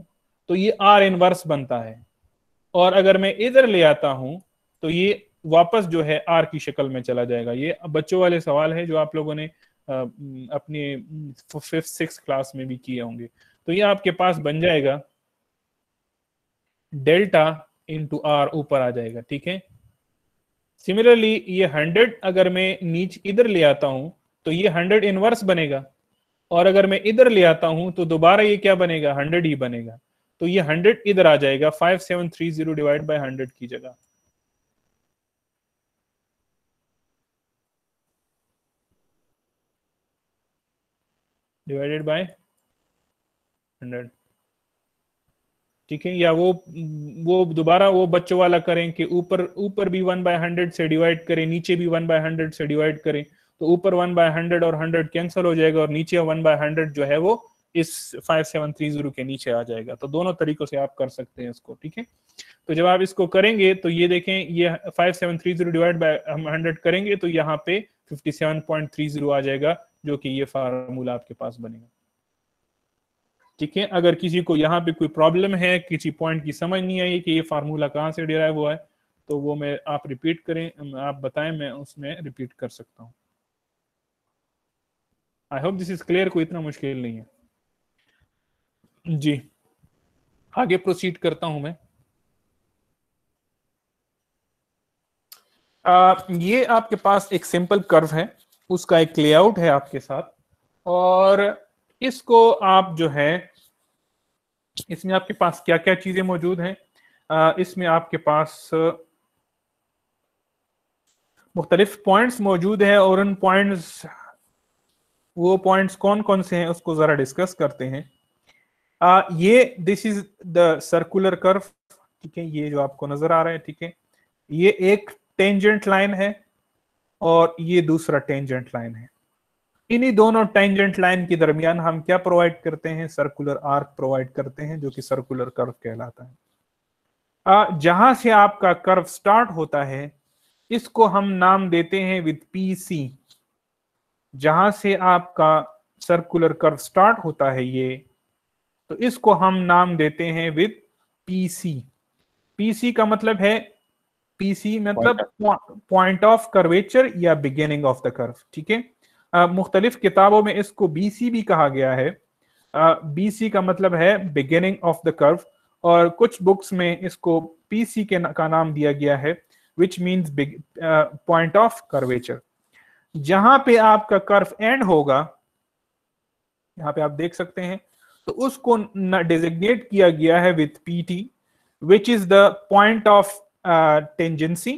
तो ये आर इनवर्स बनता है और अगर मैं इधर ले आता हूं तो ये वापस जो है आर की शक्ल में चला जाएगा ये बच्चों वाले सवाल है जो आप लोगों ने अपने फिफ्थ सिक्स क्लास में भी किए होंगे तो ये आपके पास बन जाएगा डेल्टा इंटू आर ऊपर आ जाएगा ठीक है सिमिलरली ये हंड्रेड अगर मैं नीचे इधर ले आता हूं तो ये हंड्रेड इनवर्स बनेगा और अगर मैं इधर ले आता हूं तो दोबारा ये क्या बनेगा हंड्रेड ही बनेगा तो ये हंड्रेड इधर आ जाएगा five seven three zero divide by hundred की जगह डिवाइडेड बाय हंड्रेड ठीक है या वो वो दोबारा वो बच्चों वाला करें कि ऊपर ऊपर भी वन बाय हंड्रेड से डिवाइड करें नीचे भी वन बाय हंड्रेड से डिवाइड करें तो ऊपर वन बाय हंड्रेड और हंड्रेड कैंसिल हो जाएगा और नीचे वन बाय हंड्रेड जो है वो इस फाइव सेवन थ्री जीरो के नीचे आ जाएगा तो दोनों तरीकों से आप कर सकते हैं इसको ठीक है तो जब आप इसको करेंगे तो ये देखें ये five seven three zero divide by हम हंड्रेड करेंगे तो यहाँ पे fifty seven point three zero आ जाएगा जो कि ये फार्मूला आपके पास बनेगा ठीक है अगर किसी को यहाँ पे कोई प्रॉब्लम है किसी पॉइंट की समझ नहीं आई कि ये फार्मूला कहाँ से डिराइव हुआ है तो वो मैं आप रिपीट करें आप बताएं मैं उसमें रिपीट कर सकता हूँ I hope this is clear कोई इतना मुश्किल नहीं है जी आगे प्रोसीड करता हूं मैं आ, ये आपके पास एक सिंपल कर्व है उसका एक लेआउट है आपके साथ और इसको आप जो है इसमें आपके पास क्या क्या चीजें मौजूद हैं इसमें आपके पास मुख्तलिफ पॉइंट्स मौजूद हैं और उन पॉइंट्स वो पॉइंट्स कौन कौन से हैं उसको जरा डिस्कस करते हैं आ, ये this is the circular curve ठीक है ये जो आपको नजर आ रहा है ठीक है ये एक टेंजेंट लाइन है और ये दूसरा टेंजेंट लाइन है इन्हीं दोनों टेंजेंट लाइन के दरमियान हम क्या प्रोवाइड करते हैं सर्कुलर आर्क प्रोवाइड करते हैं जो कि सर्कुलर कर्व कहलाता है आ, जहां से आपका कर्व स्टार्ट होता है इसको हम नाम देते हैं विद पी सी जहां से आपका सर्कुलर कर्व स्टार्ट होता है ये तो इसको हम नाम देते हैं विद पीसी पीसी का मतलब है पीसी मतलब पॉइंट ऑफ कर्वेचर या बिगेनिंग ऑफ द कर्व ठीक है मुख्तलिफ किताबों में इसको बीसी भी कहा गया है बीसी का मतलब है बिगेनिंग ऑफ द कर्व और कुछ बुक्स में इसको पीसी के ना, का नाम दिया गया है which means point of curvature जहां पे आपका कर्फ एंड होगा यहां पे आप देख सकते हैं तो उसको डिजिग्नेट किया गया है with P T which is the point of tangency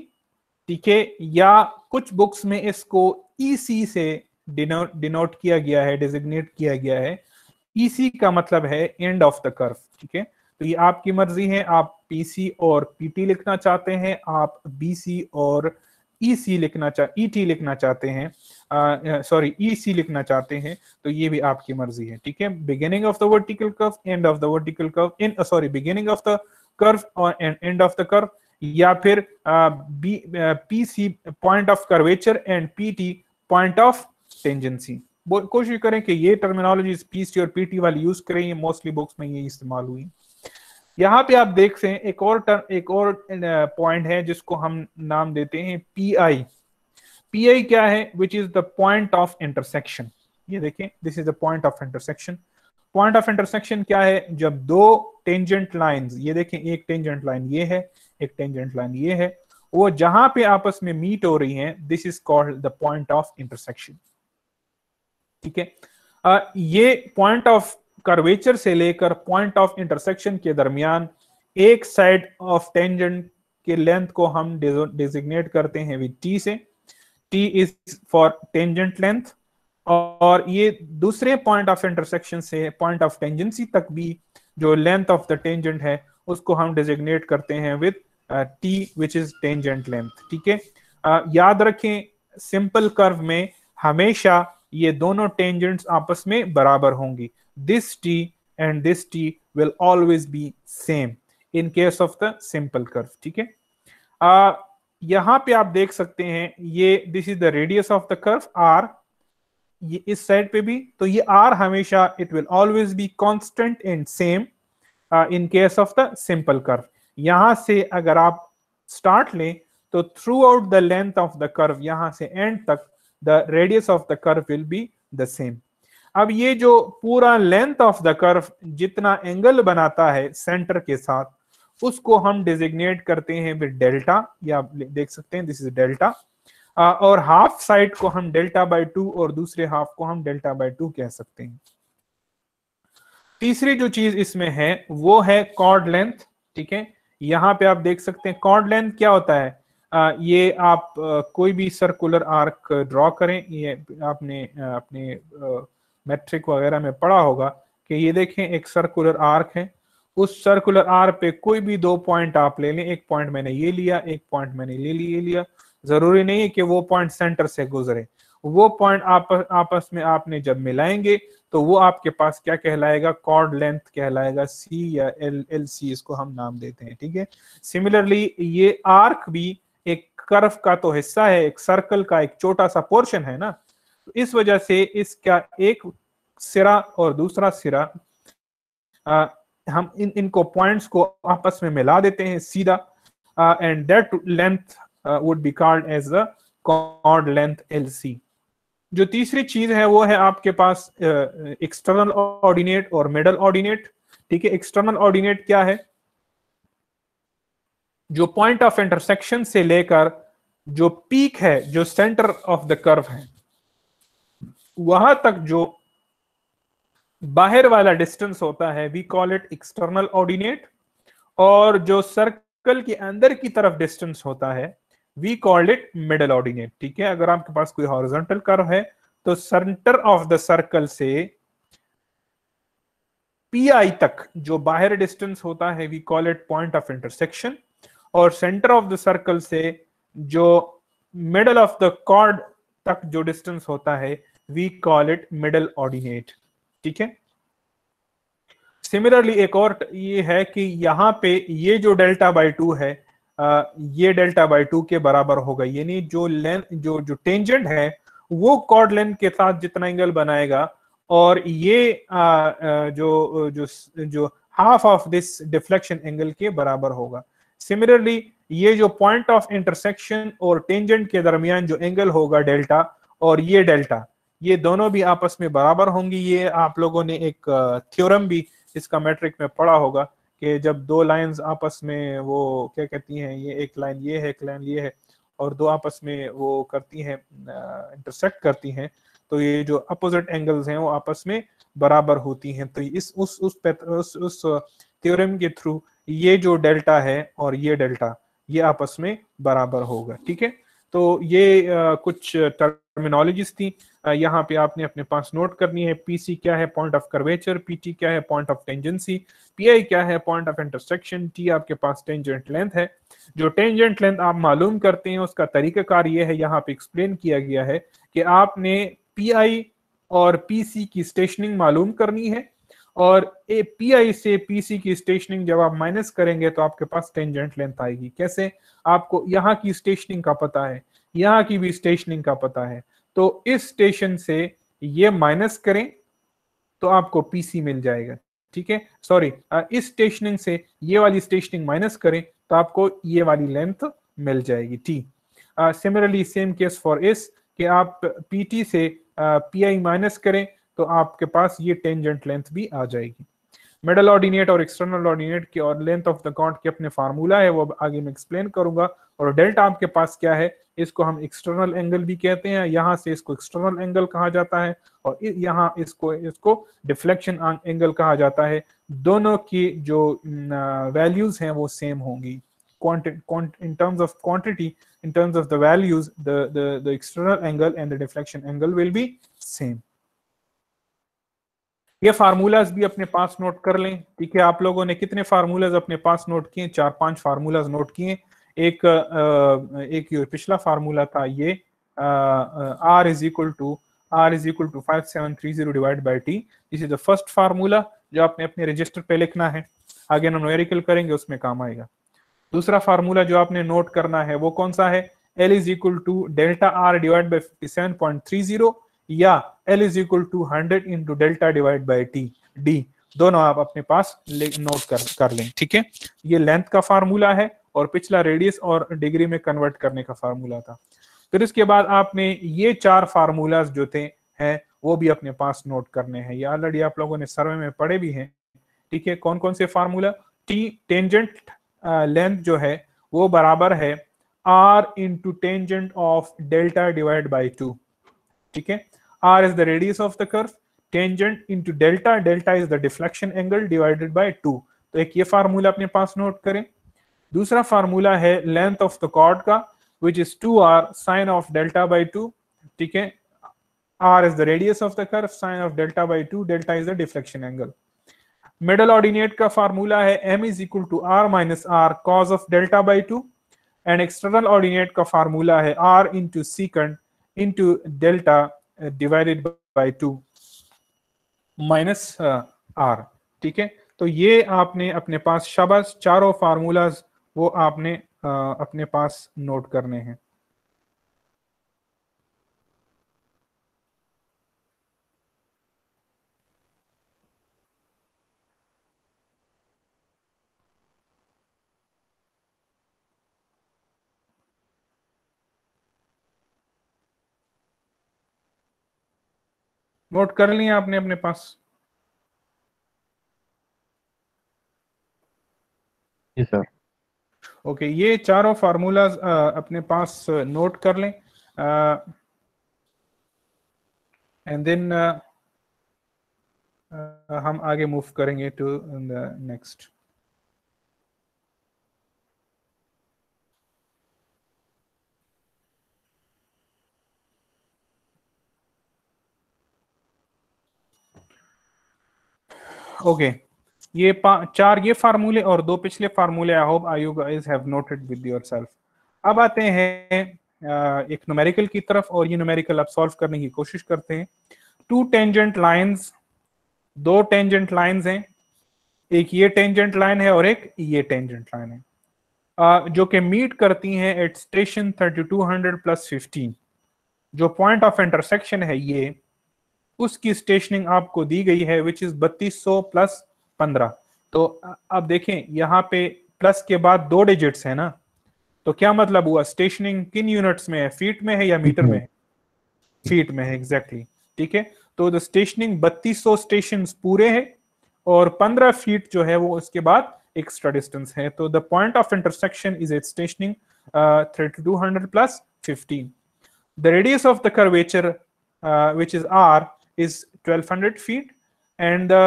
ठीक है या कुछ बुक्स में इसको ईसी e से डिनोट डिनोट किया गया है डिजिग्नेट किया गया है ईसी e का मतलब है एंड ऑफ द कर्फ ठीक है तो ये आपकी मर्जी है आप पीसी और पीटी लिखना चाहते हैं आप बीसी और ई e सी लिखना चाह ई e टी लिखना चाहते हैं सॉरी ई सी लिखना चाहते हैं तो ये भी आपकी मर्जी है ठीक है beginning of the vertical curve end of the vertical curve in sorry beginning of the curve और एंड ऑफ द कर्व या फिर B P C point of curvature and P T point of tangency कोशिश करें कि ये terminology P C और P T वाली use करें ये मोस्टली बुक्स में ये इस्तेमाल हुई यहाँ पे आप देख से एक और टर्म एक और पॉइंट है जिसको हम नाम देते हैं पी आई पी आई क्या है which is the point of intersection ये देखें this is the point of intersection point of intersection क्या है जब दो टेंजेंट लाइंस ये देखें एक टेंजेंट लाइन ये है एक टेंजेंट लाइन ये है वो जहां पे आपस में मीट हो रही हैं this is called the point of intersection ठीक है ये पॉइंट ऑफ कर्वेचर से लेकर पॉइंट ऑफ इंटरसेक्शन के दरमियान एक साइड ऑफ टेंजेंट के लेंथ को हम डिजिग्नेट करते हैं विद टी से T is for tangent length और ये दूसरे पॉइंट ऑफ इंटरसेक्शन से पॉइंट ऑफ टेंजेंसी तक भी जो लेंथ ऑफ द टेंजेंट है उसको हम डिजिग्नेट करते हैं with T which is tangent length ठीक है uh, याद रखें सिंपल कर्व में हमेशा ये दोनों टेंजेंट्स आपस में बराबर होंगी this t and this t will always be same in case of the simple curve ठीक है uh, यहां पे आप देख सकते हैं ये this is the radius of the curve R ये इस साइड पे भी तो ये आर हमेशा it will always be constant and same in case of the simple curve यहां से अगर आप स्टार्ट लें तो throughout the length of the curve यहां से एंड तक the radius of the curve will be the same अब ये जो पूरा लेंथ ऑफ द कर्व जितना एंगल बनाता है सेंटर के साथ उसको हम डिजिग्नेट करते हैं विद डेल्टा या आप देख सकते हैं दिस इज डेल्टा और हाफ साइड को हम डेल्टा बाय टू और दूसरे हाफ को हम डेल्टा बाय टू कह सकते हैं तीसरी जो चीज इसमें है वो है कॉर्ड लेंथ ठीक है यहां पे आप देख सकते हैं कॉर्ड लेंथ क्या होता है आ, ये आप आ, कोई भी सर्कुलर आर्क ड्रॉ करें ये आपने अपने मैट्रिक वगैरह में पढ़ा होगा कि ये देखें एक सर्कुलर आर्क है उस सर्कुलर आर्क पे कोई भी दो पॉइंट आप ले लें एक पॉइंट मैंने ये लिया एक पॉइंट मैंने ले लिए लिया जरूरी नहीं है कि वो पॉइंट सेंटर से गुजरे वो पॉइंट आपस आपस में आपने जब मिलाएंगे तो वो आपके पास क्या कहलाएगा कॉर्ड लेंथ कहलाएगा सी या एल एल सी इसको हम नाम देते हैं ठीक है सिमिलरली ये आर्क भी एक कर्व का तो हिस्सा है एक सर्कल का एक छोटा सा पोर्शन है ना इस वजह से इसका एक सिरा और दूसरा सिरा आ, हम इन इनको पॉइंट्स को आपस में मिला देते हैं सीधा and that length would be called as a chord length LC जो तीसरी चीज है वो है आपके पास एक्सटर्नल ऑर्डिनेट और मिडल ऑर्डिनेट ठीक है एक्सटर्नल ऑर्डिनेट क्या है जो पॉइंट ऑफ इंटरसेक्शन से लेकर जो पीक है जो सेंटर ऑफ द कर्व है वहां तक जो बाहर वाला डिस्टेंस होता है we call it external ordinate और जो सर्कल के अंदर की तरफ डिस्टेंस होता है we call it middle ordinate ठीक है अगर आपके पास कोई हॉरिजॉन्टल कर्व है तो सेंटर ऑफ द सर्कल से पी आई तक जो बाहर डिस्टेंस होता है we call it point of intersection और सेंटर ऑफ द सर्कल से जो मिडल ऑफ द कॉर्ड तक जो डिस्टेंस होता है we call it middle ordinate ठीक है सिमिलरली एक और ये है कि यहां पे ये जो डेल्टा बाई टू है ये डेल्टा बाई टू के बराबर होगा यानी जो लेंथ जो जो टेंजेंट है वो कॉर्ड लेंथ के साथ जितना एंगल बनाएगा और ये आ, जो जो जो half of this deflection angle के बराबर होगा सिमिलरली ये जो पॉइंट ऑफ इंटरसेक्शन और टेंजेंट के दरमियान जो एंगल होगा डेल्टा और ये डेल्टा ये दोनों भी आपस में बराबर होंगी ये आप लोगों ने एक थ्योरम भी इसका मैट्रिक में पढ़ा होगा कि जब दो लाइंस आपस में वो क्या कहती हैं ये एक लाइन ये है एक लाइन ये है और दो आपस में वो करती हैं इंटरसेक्ट करती हैं तो ये जो अपोजिट एंगल्स हैं वो आपस में बराबर होती हैं तो इस उस उस उस, उस थ्योरम के थ्रू ये जो डेल्टा है और ये डेल्टा ये आपस में बराबर होगा ठीक है तो ये आ, कुछ टर्मिनोलॉजीज थी यहाँ पे आपने अपने पास नोट करनी है पीसी क्या है पॉइंट ऑफ कर्वेचर पीटी क्या है पॉइंट ऑफ टेंजेंसी पीआई क्या है पॉइंट ऑफ इंटरसेक्शन टी आपके पास टेंजेंट लेंथ है जो टेंजेंट लेंथ आप मालूम करते हैं उसका तरीकाकार ये है यहाँ पे एक्सप्लेन किया गया है कि आपने पी और पीसी की स्टेशनिंग मालूम करनी है और ए पी आई से पी सी की स्टेशनिंग जब आप माइनस करेंगे तो आपके पास टेंजेंट लेंथ आएगी कैसे आपको यहाँ की स्टेशनिंग का पता है यहाँ की भी स्टेशनिंग का पता है तो इस स्टेशन से ये माइनस करें तो आपको पीसी मिल जाएगा ठीक है सॉरी इस स्टेशनिंग से ये वाली स्टेशनिंग माइनस करें तो आपको ये वाली लेंथ मिल जाएगी T similarly same case for इस कि आप पीटी से पीआई माइनस करें तो आपके पास ये टेंजेंट लेंथ भी आ जाएगी मिडल ऑर्डिनेट और एक्सटर्नल ऑर्डिनेट की और लेंथ ऑफ द कॉन्ट के अपने फार्मूला है वो आगे मैं एक्सप्लेन करूंगा और डेल्टा आपके पास क्या है इसको हम एक्सटर्नल एंगल भी कहते हैं यहाँ से इसको एक्सटर्नल एंगल कहा जाता है और यहाँ इसको इसको डिफ्लेक्शन एंगल कहा जाता है दोनों की जो वैल्यूज हैं वो सेम होंगी in terms of quantity in terms of the values the the the external angle and the deflection angle will ये फार्मूलाज भी अपने पास नोट कर लें ठीक है आप लोगों ने कितने फार्मूलाज अपने पास नोट किए चार पांच फार्मूलाज नोट किए एक एक पिछला फार्मूला था ये R is equal to R is equal to five seven three zero divide by T this is the first formula जो आपने अपने रजिस्टर पे लिखना है आगे हम नोरिकल करेंगे उसमें काम आएगा दूसरा फार्मूला जो आपने नोट करना है वो कौन सा है L is equal to delta R divide by fifty seven point three zero या L is equal to hundred into delta divide by T D दोनों आप अपने पास नोट कर कर लें ठीक है ये लेंथ का फार्मूला है और पिछला रेडियस और डिग्री में कन्वर्ट करने का फार्मूला था फिर इसके बाद आपने ये चार फार्मूलाज जो थे हैं वो भी अपने पास नोट करने हैं ये ऑलरेडी आप लोगों ने सर्वे में पढ़े भी हैं ठीक है कौन कौन से फार्मूला टी टेंजेंट लेंथ जो है वो बराबर है R into tangent of delta divide by two ठीक है r is the radius of the curve tangent into delta delta is the deflection angle divided by 2 तो एक ये फार्मूला अपने पास नोट करें दूसरा फार्मूला है लेंथ ऑफ द कॉर्ड का which is two R sine of delta by two ठीक है R is the radius of the curve sine of delta by two delta is the deflection angle middle ordinate का formula है M is equal to R minus R cos of delta by two and external ordinate का formula है R into second into delta divided by two minus R ठीक है तो ये आपने अपने पास शबस चारों फार्मूलाज वो आपने आ, uh, अपने पास नोट करने हैं नोट कर लिया आपने अपने पास जी सर ओके ये चारों फार्मूला अपने पास नोट कर लें एंड देन हम आगे मूव करेंगे टू द नेक्स्ट ओके ये चार ये फार्मूले और दो पिछले फार्मूले I hope I you guys have noted with yourself अब आते हैं एक न्यूमेरिकल की तरफ और ये न्यूमेरिकल आप सॉल्व करने की कोशिश करते हैं टू टेंजेंट लाइंस दो टेंजेंट लाइंस हैं एक ये टेंजेंट लाइन है और एक ये टेंजेंट लाइन है जो कि मीट करती हैं एट स्टेशन 3200 प्लस 15 जो पॉइंट ऑफ इंटरसेक्शन है ये उसकी स्टेशनिंग आपको दी गई है विच इज 3200 प्लस पंद्रह तो अब देखें यहाँ पे प्लस के बाद दो डिजिट्स है ना तो क्या मतलब हुआ स्टेशनिंग किन यूनिट्स में है फीट में है या मीटर में है फीट में है एग्जैक्टली ठीक है तो द स्टेशनिंग 3200 स्टेशन पूरे हैं और 15 फीट जो है वो उसके बाद एक्स्ट्रा डिस्टेंस है तो the point of intersection is at stationing thirty two hundred plus fifteen the radius of the curvature which is R is 1200 feet and the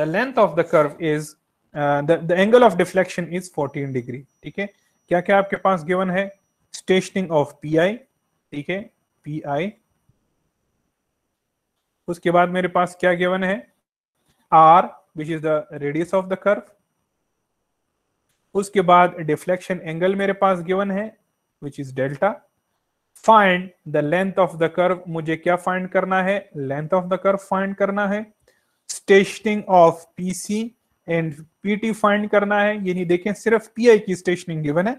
the length of the curve is uh, the, the angle of deflection is 14 degree ठीक है क्या क्या आपके पास given है stationing of P I ठीक है P I उसके बाद मेरे पास क्या गिवन है R which is the radius of the curve उसके बाद डिफ्लेक्शन एंगल मेरे पास गिवन है which is delta find the length of the curve मुझे क्या फाइंड करना है length of the curve find करना है stationing of PC and PT find करना है यानी देखें सिर्फ पीआई की स्टेशनिंग गिवन है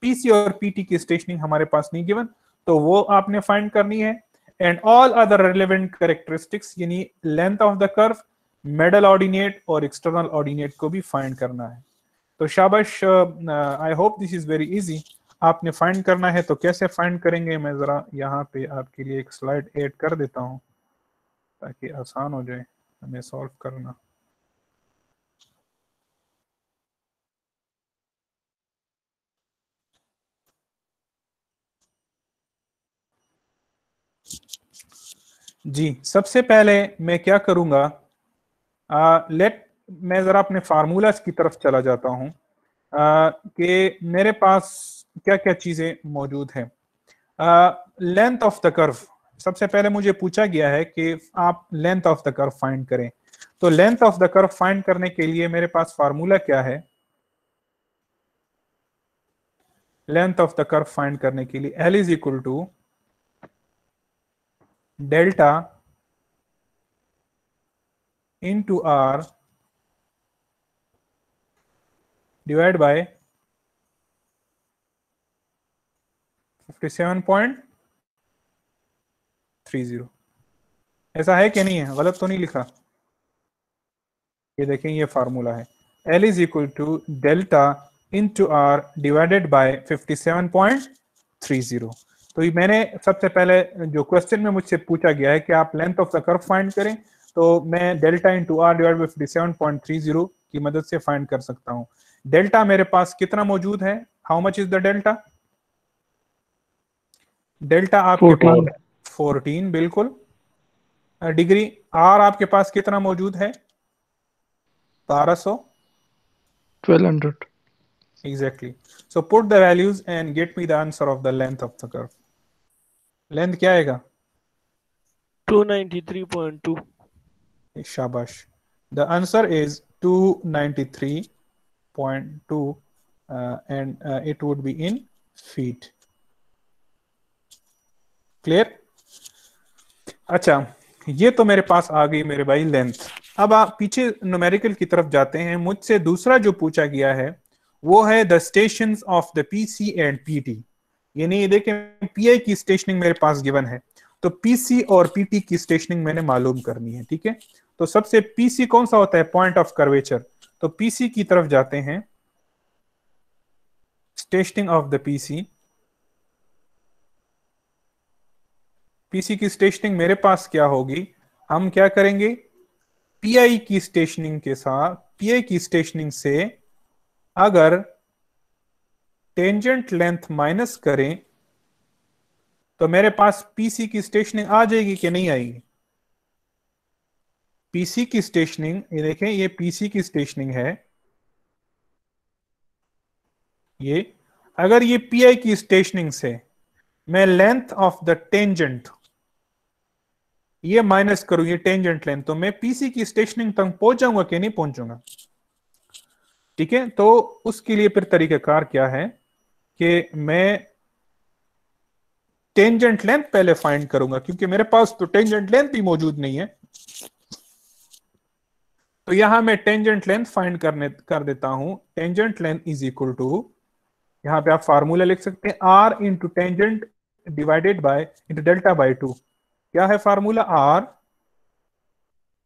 पीसी और पीटी की स्टेशनिंग हमारे पास नहीं गिवन तो वो आपने फाइंड करनी है and all other relevant characteristics यानी length of the curve middle ordinate और एक्सटर्नल ऑर्डिनेट को भी फाइंड करना है तो शाबाश I hope this is very easy आपने फाइंड करना है तो कैसे फाइंड करेंगे मैं ज़रा यहाँ पे आपके लिए एक स्लाइड ऐड कर देता हूँ ताकि आसान हो जाए हमें सॉल्व करना जी सबसे पहले मैं क्या करूंगा लेट मैं ज़रा अपने फार्मूलाज की तरफ चला जाता हूँ कि मेरे पास क्या क्या चीजें मौजूद हैं लेंथ ऑफ द कर्व सबसे पहले मुझे पूछा गया है कि आप length of the curve find करें तो length of the curve find करने के लिए मेरे पास फार्मूला क्या है length of the curve find करने के लिए L is equal to delta into R divide by 57.30 ऐसा है कि नहीं है गलत तो नहीं लिखा ये देखें ये फार्मूला है L is equal to delta into R divided by 57.30 तो ये मैंने सबसे पहले जो क्वेश्चन में मुझसे पूछा गया है कि आप length of the curve find करें तो मैं delta into R divide by fifty seven point three zero की मदद से फाइंड कर सकता हूँ डेल्टा मेरे पास कितना मौजूद है how much is the delta delta आपके पास फोर्टीन बिल्कुल डिग्री आर आपके पास कितना मौजूद है बारह so twelve hundred exactly so put the values and get me the answer of the length of the curve length क्या आएगा 293.2 शाबाश the answer is 293.2 uh, and uh, it would be in feet clear अच्छा ये तो मेरे पास आ गई मेरे भाई लेंथ अब आप पीछे नोमेरिकल की तरफ जाते हैं मुझसे दूसरा जो पूछा गया है वो है the station of the P C and P T यानी पी पीआई की स्टेशनिंग मेरे पास गिवन है तो पीसी और पीटी की स्टेशनिंग मैंने मालूम करनी है ठीक है तो सबसे पीसी कौन सा होता है पॉइंट ऑफ कर्वेचर तो पीसी की तरफ जाते हैं stationing of the PC PC की स्टेशनिंग मेरे पास क्या होगी हम क्या करेंगे पीआई की स्टेशनिंग के साथ पीआई की स्टेशनिंग से अगर टेंजेंट लेंथ माइनस करें तो मेरे पास पीसी की स्टेशनिंग आ जाएगी कि नहीं आएगी पीसी की स्टेशनिंग ये देखें ये पीसी की स्टेशनिंग है ये अगर ये पीआई की स्टेशनिंग से मैं लेंथ ऑफ द टेंजेंट ये माइनस करूं ये टेंजेंट लेंथ तो मैं पीसी की स्टेशनिंग तक पहुंच जाऊंगा कि नहीं पहुंचूंगा ठीक है तो उसके लिए फिर तरीकाकार क्या है कि मैं टेंजेंट लेंथ पहले फाइंड करूंगा क्योंकि मेरे पास तो टेंजेंट लेंथ भी मौजूद नहीं है तो यहां मैं टेंजेंट लेंथ फाइंड करने कर देता हूं tangent length is equal to यहां पे आप फार्मूला लिख सकते हैं R into tangent divided by into delta by two क्या है formula R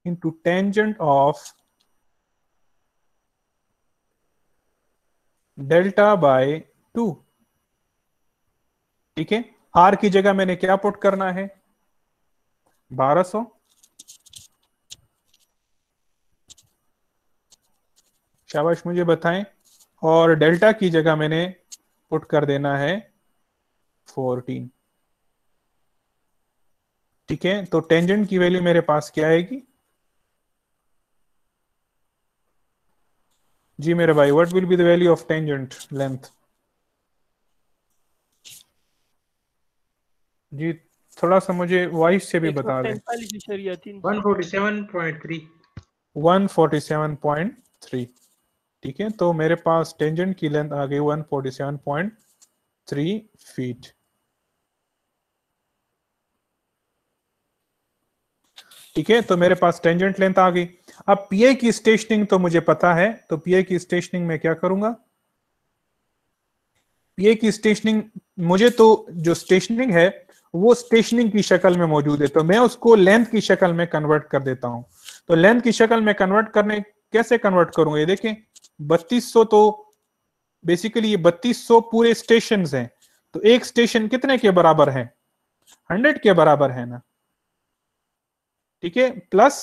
into tangent of delta by two ठीक है आर की जगह मैंने क्या पुट करना है 1200 शाबाश मुझे बताएं और डेल्टा की जगह मैंने पुट कर देना है फोर्टीन ठीक है तो टेंजेंट की वैल्यू मेरे पास क्या आएगी जी मेरे भाई what will be the value of tangent length जी थोड़ा सा मुझे वॉइस से भी बता दें 147.3 147.3 ठीक है तो मेरे पास टेंजेंट की लेंथ आ गई 147.3 फीट ठीक है तो मेरे पास टेंजेंट लेंथ आ गई अब पीए की स्टेशनिंग तो मुझे पता है तो पीए की स्टेशनिंग में क्या करूंगा पीए की स्टेशनिंग मुझे तो जो स्टेशनिंग है वो स्टेशनिंग की शक्ल में मौजूद है तो मैं उसको लेंथ की शक्ल में कन्वर्ट कर देता हूं तो लेंथ की शक्ल में कन्वर्ट करने कैसे कन्वर्ट करूंगा ये देखें 3200 तो बेसिकली ये 3200 पूरे स्टेशन हैं तो एक स्टेशन कितने के बराबर है 100 के बराबर है ना ठीक है प्लस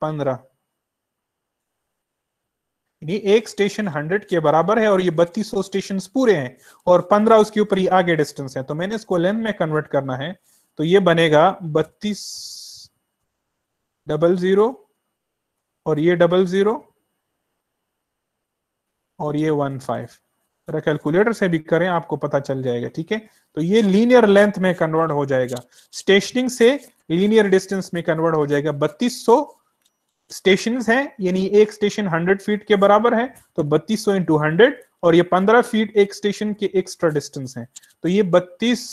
पंद्रह एक स्टेशन हंड्रेड के बराबर है और ये बत्तीस सौ स्टेशन पूरे हैं और पंद्रह उसके ऊपर ही आगे डिस्टेंस है तो मैंने इसको लेंथ में कन्वर्ट करना है तो ये बनेगा बत्तीस डबल जीरो और ये डबल जीरो और ये वन फाइव कैलकुलेटर से भी करें आपको पता चल जाएगा ठीक है तो ये लीनियर लेंथ में कन्वर्ट हो जाएगा स्टेशनिंग से लीनियर डिस्टेंस में कन्वर्ट हो जाएगा बत्तीस सौ स्टेशन है यानी एक स्टेशन हंड्रेड फीट के बराबर है तो बत्तीस सौ इंटू हंड्रेड और ये पंद्रह फीट एक स्टेशन के एक्स्ट्रा डिस्टेंस है तो ये बत्तीस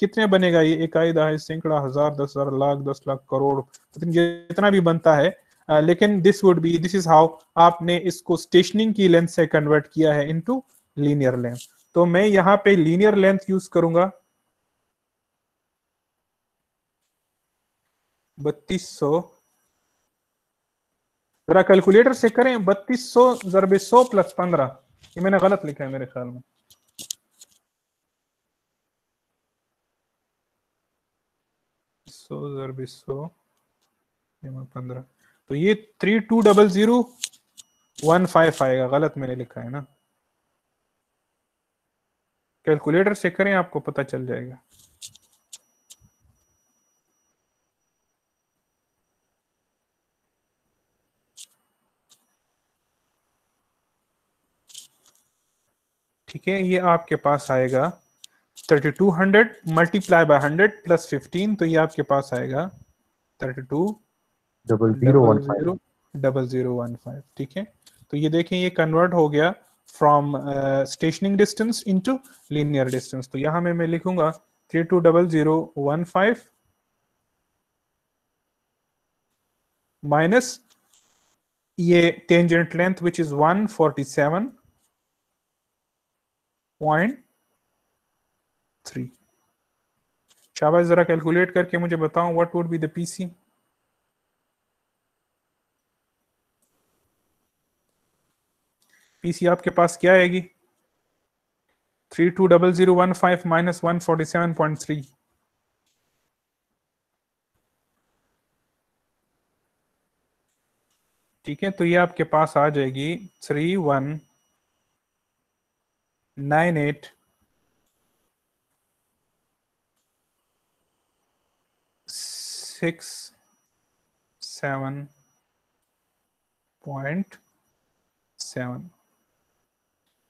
कितने बनेगा ये इकाई दहाई सैकड़ा हजार दस हजार लाख दस लाख करोड़ जितना भी बनता है लेकिन this would be this is how आपने इसको स्टेशनिंग की लेंथ से कन्वर्ट किया है इंटू लीनियर लेंथ तो मैं यहां पे लीनियर लेंथ यूज करूंगा बत्तीस सौ जरा कैलकुलेटर से करें बत्तीस सौ जरबे सौ प्लस पंद्रह ये मैंने गलत लिखा है मेरे ख्याल में पंद्रह तो ये three two double zero one five आएगा गलत मैंने लिखा है ना कैलकुलेटर से करें आपको पता चल जाएगा ठीक है ये आपके पास आएगा 3200 multiply by hundred plus fifteen तो ये आपके पास आएगा 32 double zero double zero one five ठीक है तो ये देखें ये कन्वर्ट हो गया from stationing distance into linear distance तो यहां में मैं लिखूंगा three two double zero one five minus ये tangent length which is one forty seven point three शाबाश जरा कैलकुलेट करके मुझे बताओ what would be the PC PC आपके पास क्या आएगी three two double zero one five minus one forty seven point three ठीक है तो ये आपके पास आ जाएगी three one nine eight six seven point seven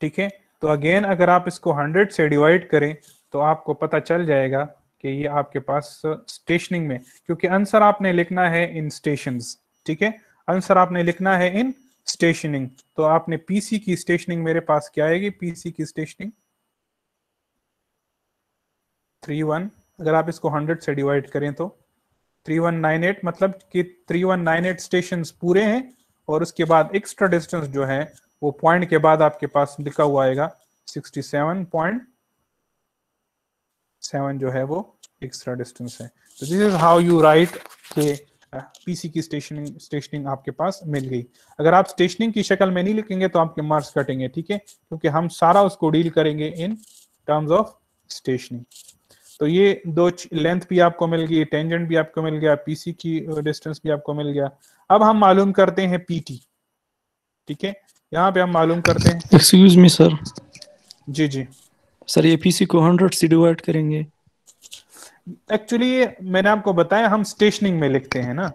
ठीक है तो अगेन अगर आप इसको 100 से डिवाइड करें तो आपको पता चल जाएगा कि ये आपके पास स्टेशनिंग में क्योंकि आंसर आपने लिखना है इन स्टेशन ठीक है आंसर आपने लिखना है इन स्टेशनिंग तो आपने पीसी की स्टेशनिंग मेरे पास क्या आएगी पीसी की स्टेशनिंग थ्री वन अगर आप इसको हंड्रेड से डिवाइड करें तो थ्री वन नाइन एट मतलब कि three one nine eight station पूरे हैं और उसके बाद एक्स्ट्रा डिस्टेंस जो है वो पॉइंट के बाद आपके पास लिखा हुआ आएगा सिक्सटी सेवन पॉइंट सेवन जो है वो एक्स्ट्रा डिस्टेंस है तो this is how you write के पीसी uh, की स्टेशनिंग स्टेशनिंग आपके पास मिल गई अगर आप स्टेशनिंग की शक्ल में नहीं लिखेंगे तो आपके मार्क्स कटेंगे ठीक है क्योंकि हम सारा उसको डील करेंगे इन टर्म्स ऑफ स्टेशनिंग तो ये दो लेंथ भी आपको मिल गई टेंजेंट भी आपको मिल गया पीसी की डिस्टेंस uh, भी आपको मिल गया अब हम मालूम करते हैं पीटी ठीक है यहाँ पे हम मालूम करते हैं एक्सक्यूज मी सर जी जी सर ये सी को हंड्रेड से डिवाइड करेंगे एक्चुअली मैंने आपको बताया हम स्टेशनिंग में लिखते हैं ना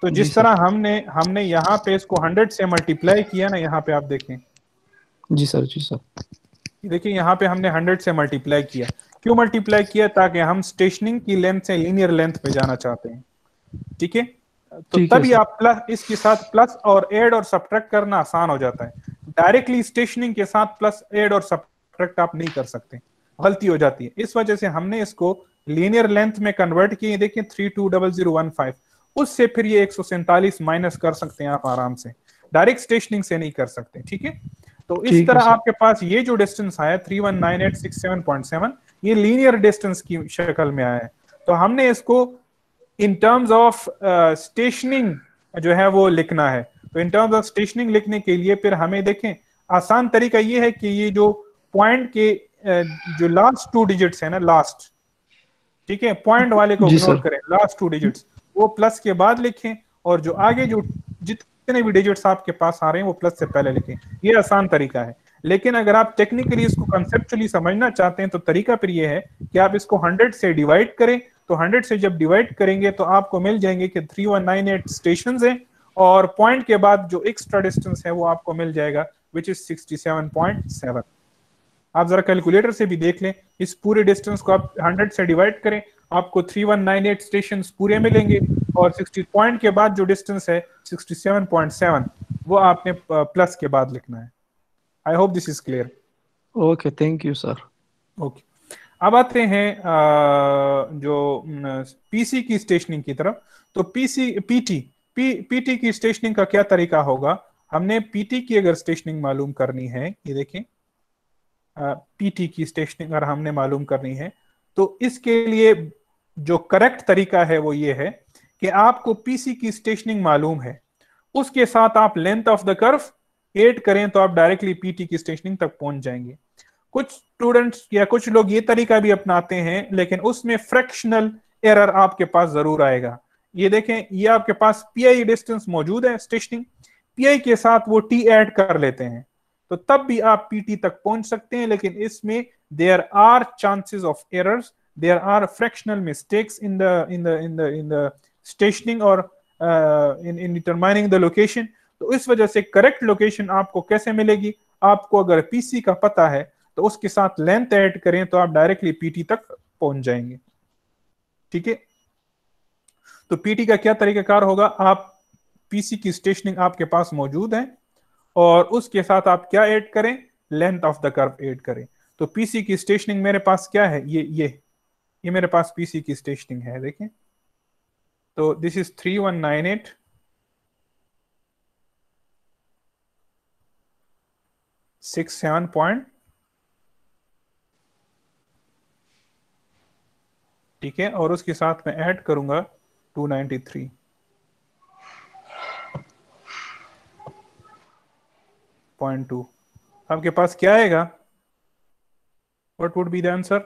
तो जिस तरह हमने हमने यहाँ पे इसको हंड्रेड से मल्टीप्लाई किया ना यहाँ पे आप देखें जी सर जी सर देखिए यहाँ पे हमने हंड्रेड से मल्टीप्लाई किया क्यों मल्टीप्लाई किया ताकि हम स्टेशनिंग की लेंथ से लीनियर लेंथ पे जाना चाहते हैं ठीक है तो तभी आप प्लस इसके साथ प्लस और एड और सब्ट्रैक्ट करना आसान हो जाता है डायरेक्टली स्टेशनिंग के साथ प्लस एड और सब्ट्रैक्ट आप नहीं कर सकते गलती हो जाती है इस वजह से हमने इसको लीनियर लेंथ में कन्वर्ट किए देखिए three two double zero one five उससे फिर ये एक सौ सैंतालीस माइनस कर सकते हैं आप आराम से डायरेक्ट स्टेशनिंग से नहीं कर सकते ठीक है तो इस तरह आपके पास ये जो डिस्टेंस आया three one nine eight six seven point seven ये लीनियर डिस्टेंस की शक्ल में आया है तो हमने इसको इन टर्म्स ऑफ स्टेशनिंग जो है वो लिखना है तो इन टर्म्स ऑफ स्टेशनिंग लिखने के लिए फिर हमें देखें आसान तरीका ये है कि ये जो पॉइंट के uh, जो लास्ट टू डिजिट्स है ना लास्ट ठीक है पॉइंट वाले को इग्नोर करें लास्ट टू डिजिट्स वो प्लस के बाद लिखें और जो आगे जो जितने भी डिजिट्स आपके पास आ रहे हैं वो प्लस से पहले लिखें ये आसान तरीका है लेकिन अगर आप टेक्निकली इसको कंसेप्चुअली समझना चाहते हैं तो तरीका फिर ये है कि आप इसको हंड्रेड से डिवाइड करें तो 100 से जब डिवाइड करेंगे तो आपको मिल जाएंगे कि 3198 स्टेशंस हैं और पॉइंट के बाद जो एक्स्ट्रा डिस्टेंस है वो आपको मिल जाएगा विच इज 67.7 आप जरा कैलकुलेटर से भी देख लें इस पूरे डिस्टेंस को आप 100 से डिवाइड करें आपको 3198 स्टेशन पूरे मिलेंगे और 60 पॉइंट के बाद जो डिस्टेंस है 67.7 वो आपने प्लस के बाद लिखना है I hope this is clear okay thank you sir okay अब आते हैं जो पीसी की स्टेशनिंग की तरफ तो पीसी पीटी पी पीटी की स्टेशनिंग का क्या तरीका होगा हमने पीटी की अगर स्टेशनिंग मालूम करनी है ये देखें पीटी की स्टेशनिंग अगर हमने मालूम करनी है तो इसके लिए जो करेक्ट तरीका है वो ये है कि आपको पीसी की स्टेशनिंग मालूम है उसके साथ आप length of the curve add करें तो आप डायरेक्टली पीटी की स्टेशनिंग तक पहुंच जाएंगे कुछ स्टूडेंट्स या कुछ लोग ये तरीका भी अपनाते हैं लेकिन उसमें फ्रैक्शनल एरर आपके पास जरूर आएगा ये देखें ये आपके पास पीआई डिस्टेंस मौजूद है स्टेशनिंग पीआई के साथ वो टी ऐड कर लेते हैं तो तब भी आप पीटी तक पहुंच सकते हैं लेकिन इसमें there are chances of errors there are fractional mistakes in the in the in the in the stationing और in in determining the location तो इस वजह से करेक्ट लोकेशन आपको कैसे मिलेगी आपको अगर पीसी का पता है तो उसके साथ लेंथ ऐड करें तो आप डायरेक्टली पीटी तक पहुंच जाएंगे ठीक है तो पीटी का क्या तरीकाकार होगा आप पीसी की स्टेशनिंग आपके पास मौजूद है और उसके साथ आप क्या ऐड करें length of the curve add करें तो पीसी की स्टेशनिंग मेरे पास क्या है ये ये ये मेरे पास पीसी की स्टेशनिंग है देखें तो this is three one nine eight six seven point ठीक है और उसके साथ में ऐड करूंगा 293.2 पॉइंट टू आपके पास क्या आएगा what would be the answer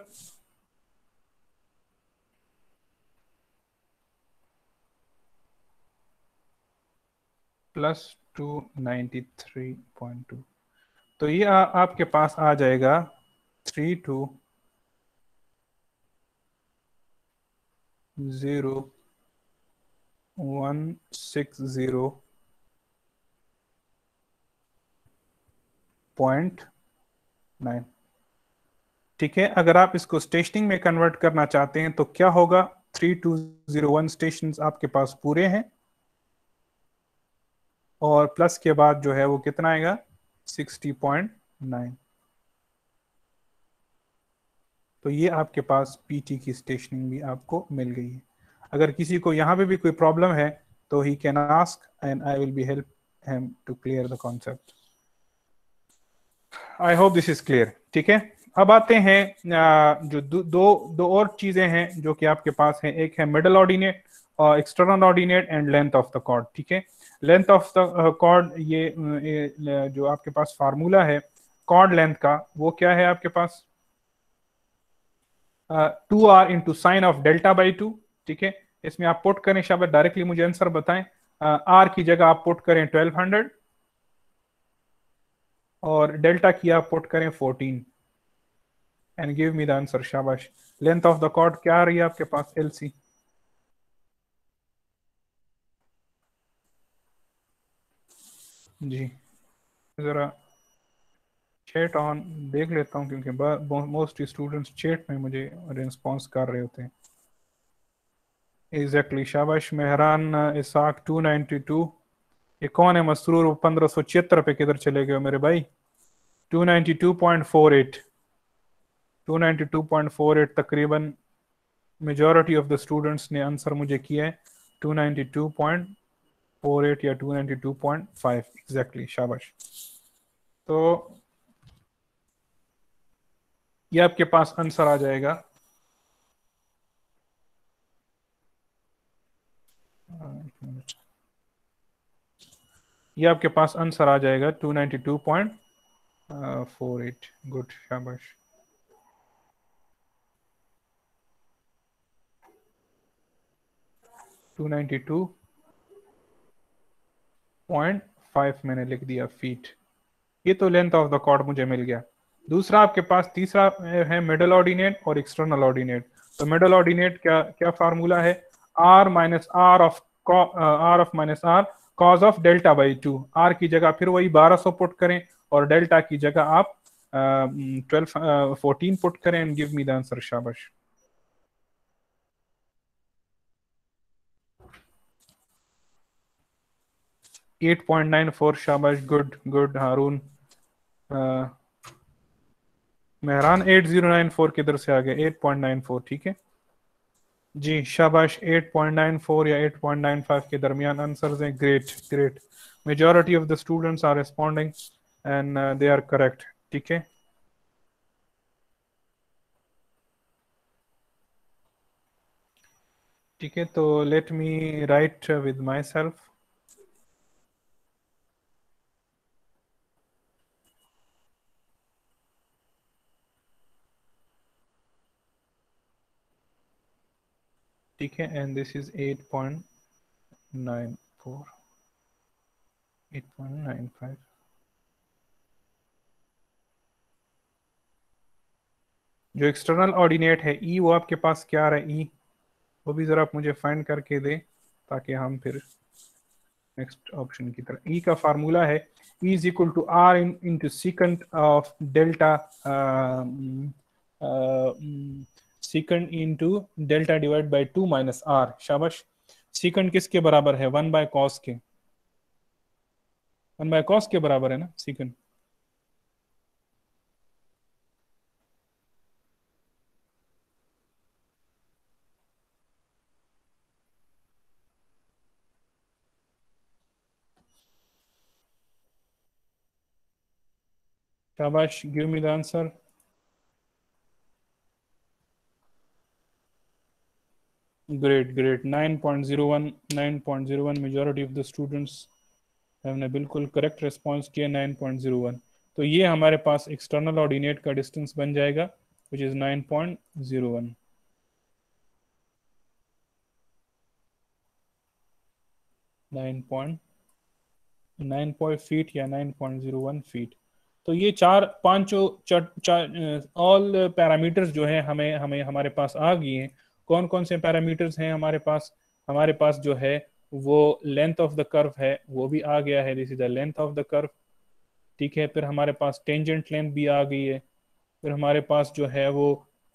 plus two ninety three point two तो ये आ, आपके पास आ जाएगा three two zero one six zero point nine ठीक है अगर आप इसको स्टेशनिंग में कन्वर्ट करना चाहते हैं तो क्या होगा three two zero one station आपके पास पूरे हैं और प्लस के बाद जो है वो कितना आएगा सिक्सटी पॉइंट नाइन तो ये आपके पास पीटी की स्टेशनिंग भी आपको मिल गई है अगर किसी को यहाँ पे भी कोई प्रॉब्लम है तो he can ask and I will be help him to clear the concept I hope this is clear ठीक है अब आते हैं जो दो दो, दो और चीजें हैं जो कि आपके पास है एक है मिडल ऑर्डिनेट और external ordinate and length of the chord ठीक है लेंथ ऑफ द कॉर्ड ये जो आपके पास फार्मूला है कॉर्ड लेंथ का वो क्या है आपके पास two R into sine of delta by two ठीक है इसमें आप पोट करें शब्द डायरेक्टली मुझे आंसर बताएं आर uh, की जगह आप पोट करें ट्वेल्व हंड्रेड और डेल्टा की आप पुट करें fourteen and give me the answer शाबाश लेंथ ऑफ द कॉर्ड क्या आ रही है आपके पास एल सी जी जरा चैट ऑन देख लेता हूँ क्योंकि मोस्ट स्टूडेंट्स चैट में मुझे रिस्पॉन्स कर रहे होते हैं एग्जैक्टली शाबाश मेहरान इसाक 292 ये कौन है मसरूर पंद्रह सौ छिहत्तर पे किधर चले गए मेरे भाई 292.48 292.48 तकरीबन मेजॉरिटी ऑफ द स्टूडेंट्स ने आंसर मुझे किया है 292.48 या 292.5 एग्जैक्टली शाबाश तो ये आपके पास आंसर आ जाएगा ये आपके पास आंसर आ जाएगा 292.48 गुड शाबाश two ninety two point five मैंने लिख दिया फीट ये तो लेंथ ऑफ द कॉर्ड मुझे मिल गया दूसरा आपके पास तीसरा है मिडल ऑर्डिनेट और एक्सटर्नल ऑर्डिनेट तो मिडल ऑर्डिनेट क्या क्या फार्मूला है R minus R of R of minus R cos of delta by two R की जगह फिर वही बारह सौ पुट करें और डेल्टा की जगह आप ट्वेल्व फोर्टीन पुट करें and give me the answer शाबाश एट पॉइंट नाइन फोर शाबाश गुड गुड हारून मेहरान 8094 किधर से आ गया 8.94 ठीक है जी शाबाश 8.94 या 8.95 के दरमियान आंसर हैं great great majority of the students are responding and they are correct ठीक है ठीक है तो let me write with myself ठीक है and this is eight point nine four eight point nine five जो एक्सटर्नल ऑर्डिनेट है E e, वो आपके पास क्या रहा है ई e, वो भी ज़रा आप मुझे फाइंड करके दे ताकि हम फिर नेक्स्ट ऑप्शन की तरफ ई e का फार्मूला है E is equal to R in into secant of delta secant into delta divided by 2 minus r शाबाश secant किसके बराबर है 1 by cos के 1 by cos के बराबर है ना secant Shabash, give me the answer. great great 9.01 9.01 majority of the students हमने बिल्कुल करेक्ट रिस्पॉन्स किया 9.01 तो ये हमारे पास एक्सटर्नल ऑर्डिनेट का डिस्टेंस बन जाएगा विच इज 9.01 9.9 पॉइंट फीट या फीट तो ये चार पांचों ऑल पैरामीटर्स जो है हमें हमें हमारे पास आ गए हैं कौन कौन से पैरामीटर्स हैं हमारे पास हमारे पास जो है वो लेंथ ऑफ द कर्व है वो भी आ गया है this is the length of the curve ठीक है फिर हमारे पास टेंजेंट लेंथ भी आ गई है फिर हमारे पास जो है वो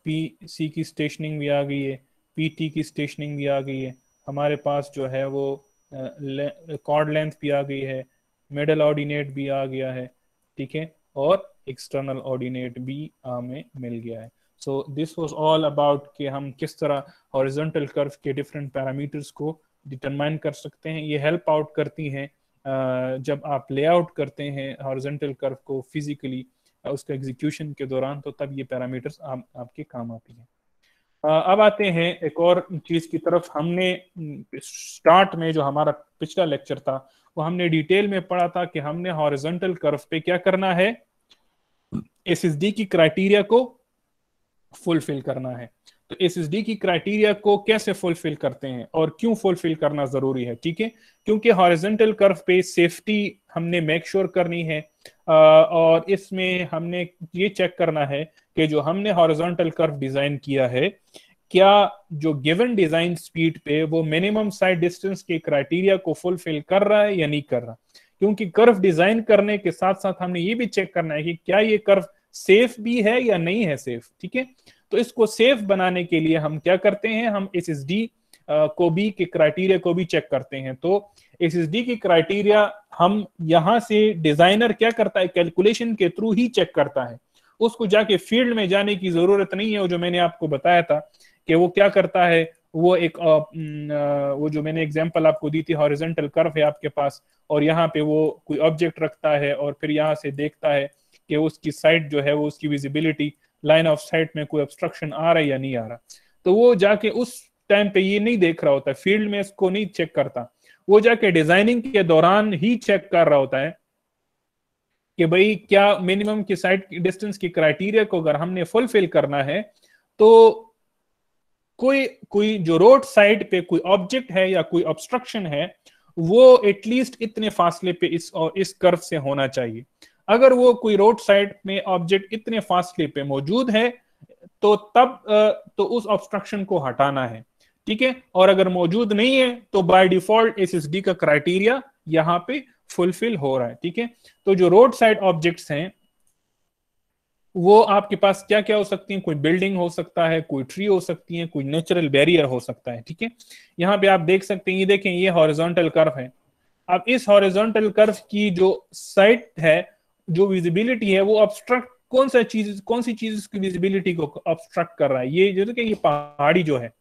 पी सी की स्टेशनिंग भी आ गई है पी टी की स्टेशनिंग भी आ गई है हमारे पास जो है वो कॉर्ड लेंथ भी आ गई है मिडल ऑर्डिनेट भी आ गया है ठीक है और एक्सटर्नल ऑर्डिनेट भी हमें मिल गया है so this was all about कि हम किस तरह हॉरिजेंटल कर्व के डिफरेंट पैरामीटर्स को डिटरमाइन कर सकते हैं ये हेल्प आउट करती हैं जब आप लेआउट करते हैं हॉरिजेंटल कर्व को फिजिकली उसका एग्जीक्यूशन के दौरान तो तब ये पैरामीटर्स आप, आपके काम आती हैं अब आते हैं एक और चीज़ की तरफ हमने स्टार्ट में जो हमारा पिछला लेक्चर था वो हमने डिटेल में पढ़ा था कि हमने हॉरिजेंटल कर्व पे क्या करना है एस की क्राइटेरिया को फुलफिल करना है तो एस एस डी की क्राइटेरिया को कैसे फुलफिल करते हैं और क्यों फुलफिल करना जरूरी है ठीक है क्योंकि हॉरिजेंटल कर्व पे सेफ्टी हमने मेक श्योर sure करनी है और इसमें हमने ये चेक करना है कि जो हमने हॉरिजेंटल कर्व डिजाइन किया है क्या जो गिवन डिजाइन स्पीड पे वो मिनिमम साइड डिस्टेंस के क्राइटेरिया को फुलफिल कर रहा है या नहीं कर रहा क्योंकि कर्व डिजाइन करने के साथ साथ हमने ये भी चेक करना है कि क्या ये कर्व सेफ भी है या नहीं है सेफ ठीक है तो इसको सेफ बनाने के लिए हम क्या करते हैं हम एस एस डी को भी के क्राइटेरिया को भी चेक करते हैं तो एस एस डी की क्राइटेरिया हम यहाँ से डिजाइनर क्या करता है कैलकुलेशन के थ्रू ही चेक करता है उसको जाके फील्ड में जाने की जरूरत नहीं है जो मैंने आपको बताया था कि वो क्या करता है वो एक आ, वो जो मैंने एग्जांपल आपको दी थी हॉरिजेंटल कर्व है आपके पास और यहाँ पे वो कोई ऑब्जेक्ट रखता है और फिर यहाँ से देखता है कि उसकी साइट जो है वो उसकी विजिबिलिटी लाइन ऑफ साइट में कोई ऑब्स्ट्रक्शन आ रहा है या नहीं आ रहा तो वो जाके उस टाइम पे ये नहीं देख रहा होता फील्ड में इसको नहीं चेक करता वो जाके डिजाइनिंग के दौरान ही चेक कर रहा होता है कि भाई क्या मिनिमम की साइट डिस्टेंस की क्राइटेरिया को अगर हमने फुलफिल करना है तो कोई कोई जो रोड साइड पे कोई ऑब्जेक्ट है या कोई ऑब्स्ट्रक्शन है वो एटलीस्ट इतने फासले पे इस और इस कर्व से होना चाहिए अगर वो कोई रोड साइड में ऑब्जेक्ट इतने फास्टली पे मौजूद है तो तब तो उस ऑब्स्ट्रक्शन को हटाना है ठीक है और अगर मौजूद नहीं है तो बाय डिफॉल्ट एसएसडी का क्राइटेरिया यहाँ पे फुलफिल हो रहा है ठीक है तो जो रोड साइड ऑब्जेक्ट्स हैं वो आपके पास क्या क्या हो सकती है कोई बिल्डिंग हो सकता है कोई ट्री हो सकती है कोई नेचुरल बैरियर हो सकता है ठीक है यहाँ पे आप देख सकते हैं ये देखें ये हॉरिजॉन्टल कर्व है अब इस हॉरिजॉन्टल कर्व की जो साइड है जो विजिबिलिटी है वो ऑब्स्ट्रक्ट कौन सा चीज कौन सी चीज उसकी विजिबिलिटी को ऑब्स्ट्रक्ट कर रहा है ये जो कि ये पहाड़ी जो है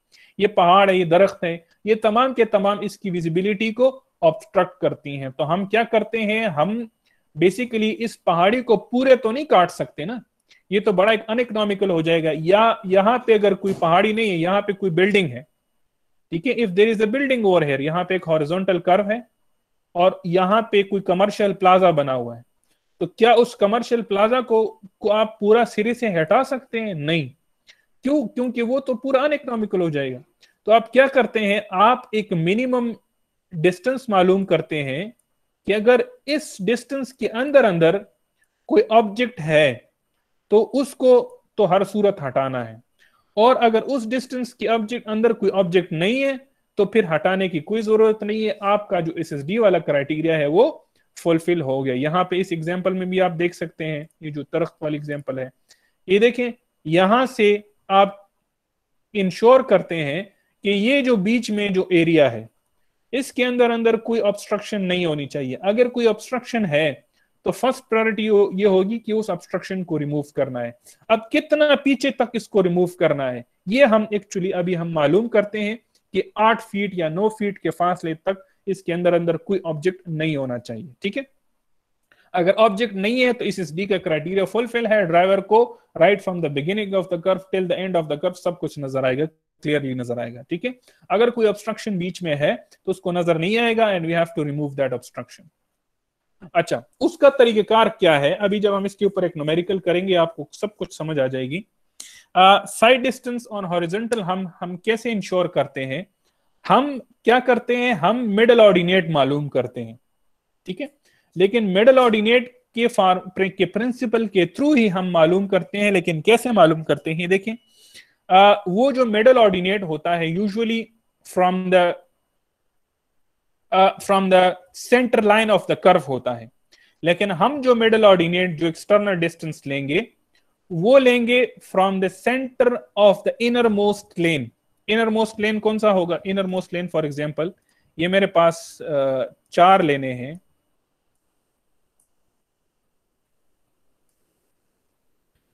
ये पहाड़ है ये दरख्त है ये तमाम के तमाम इसकी विजिबिलिटी को ऑब्स्ट्रक्ट करती हैं तो हम क्या करते हैं हम बेसिकली इस पहाड़ी को पूरे तो नहीं काट सकते ना ये तो बड़ा एक अनइकोनॉमिकल हो जाएगा या यहाँ पे अगर कोई पहाड़ी नहीं है यहाँ पे कोई बिल्डिंग है ठीक है if there is a building over here यहाँ पे एक हॉरिजोंटल कर्व है और यहाँ पे कोई कमर्शियल प्लाजा बना हुआ है तो क्या उस कमर्शियल प्लाजा को, को आप पूरा सिरे से हटा सकते हैं नहीं क्यों क्योंकि वो तो पूरा अनइकोनॉमिकल हो जाएगा तो आप क्या करते हैं आप एक मिनिमम डिस्टेंस मालूम करते हैं कि अगर इस डिस्टेंस के अंदर अंदर कोई ऑब्जेक्ट है तो उसको तो हर सूरत हटाना है और अगर उस डिस्टेंस के ऑब्जेक्ट अंदर कोई ऑब्जेक्ट नहीं है तो फिर हटाने की कोई जरूरत नहीं है आपका जो एस वाला क्राइटेरिया है वो फुलफिल हो गया यहाँ पे इस एग्जाम्पल में भी आप देख सकते हैं ये जो तरख्त वाली एग्जाम्पल है ये देखें यहां से आप इंश्योर करते हैं कि ये जो बीच में जो एरिया है इसके अंदर अंदर कोई ऑब्स्ट्रक्शन नहीं होनी चाहिए अगर कोई ऑब्स्ट्रक्शन है तो फर्स्ट प्रायोरिटी हो, ये होगी कि उस ऑब्स्ट्रक्शन को रिमूव करना है अब कितना पीछे तक इसको रिमूव करना है ये हम एक्चुअली अभी हम मालूम करते हैं कि आठ फीट या नौ फीट के फासले तक इसके अंदर अंदर कोई ऑब्जेक्ट नहीं होना चाहिए ठीक है अगर ऑब्जेक्ट नहीं है तो इस एस डी का क्राइटेरिया फुलफिल है ड्राइवर को right from the beginning of the curve till the end of the curve सब कुछ नजर आएगा क्लियरली नजर आएगा ठीक है अगर कोई ऑब्स्ट्रक्शन बीच में है तो उसको नजर नहीं आएगा and we have to remove that obstruction अच्छा उसका तरीकेकार क्या है अभी जब हम इसके ऊपर एक नोमेरिकल करेंगे आपको सब कुछ समझ आ जाएगी साइड डिस्टेंस ऑन हॉरिजेंटल हम हम कैसे इंश्योर करते हैं हम क्या करते हैं हम मिडल ऑर्डिनेट मालूम करते हैं ठीक है लेकिन मिडल ऑर्डिनेट के फार के प्रिंसिपल के थ्रू ही हम मालूम करते हैं लेकिन कैसे मालूम करते हैं देखें आ, वो जो मिडल ऑर्डिनेट होता है usually from the from the centre line of the curve होता है लेकिन हम जो मिडल ऑर्डिनेट जो एक्सटर्नल डिस्टेंस लेंगे वो लेंगे from the centre of the innermost lane innermost lane कौन सा होगा innermost lane for example ये मेरे पास चार लेने हैं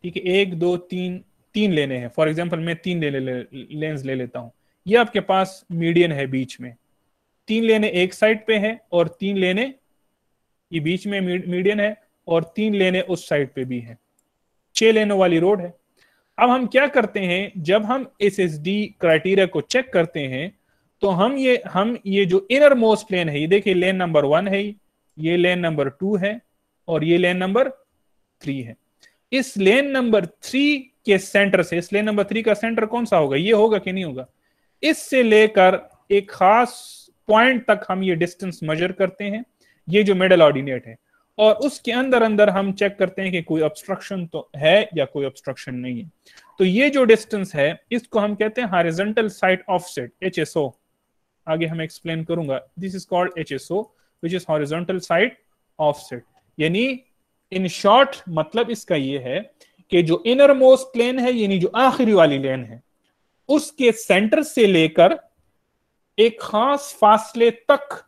ठीक है एक दो तीन तीन लेने हैं फॉर एग्जाम्पल मैं तीन लेने ले, लेंस ले लेता हूं ये आपके पास मीडियन है बीच में तीन लेने एक साइड पे है और तीन लेने ये बीच में मीडियन है और तीन लेने उस साइड पे भी है छह लेनों वाली रोड है अब हम क्या करते हैं जब हम एस एस डी क्राइटेरिया को चेक करते हैं तो हम ये हम ये जो इनर मोस्ट लेन है ये देखिए लेन नंबर वन है ये लेन नंबर टू है और ये लेन नंबर थ्री है इस लेन नंबर थ्री के सेंटर से इस लेन नंबर थ्री का सेंटर कौन सा होगा ये होगा कि नहीं होगा इससे लेकर एक खास पॉइंट तक हम ये डिस्टेंस मेजर करते हैं ये जो मिडल ऑर्डिनेट है और उसके अंदर अंदर हम चेक करते हैं कि कोई ऑब्स्ट्रक्शन तो है या कोई ऑब्स्ट्रक्शन नहीं है तो ये जो डिस्टेंस है इसको हम कहते हैं हॉरिजेंटल साइड ऑफसेट ओ आगे हम एक्सप्लेन करूंगा this is called H S O which is horizontal sight offset यानी इन शॉर्ट मतलब इसका ये है कि जो इनर मोस्ट प्लेन है यानी जो आखिरी वाली लेन है उसके सेंटर से लेकर एक खास फासले तक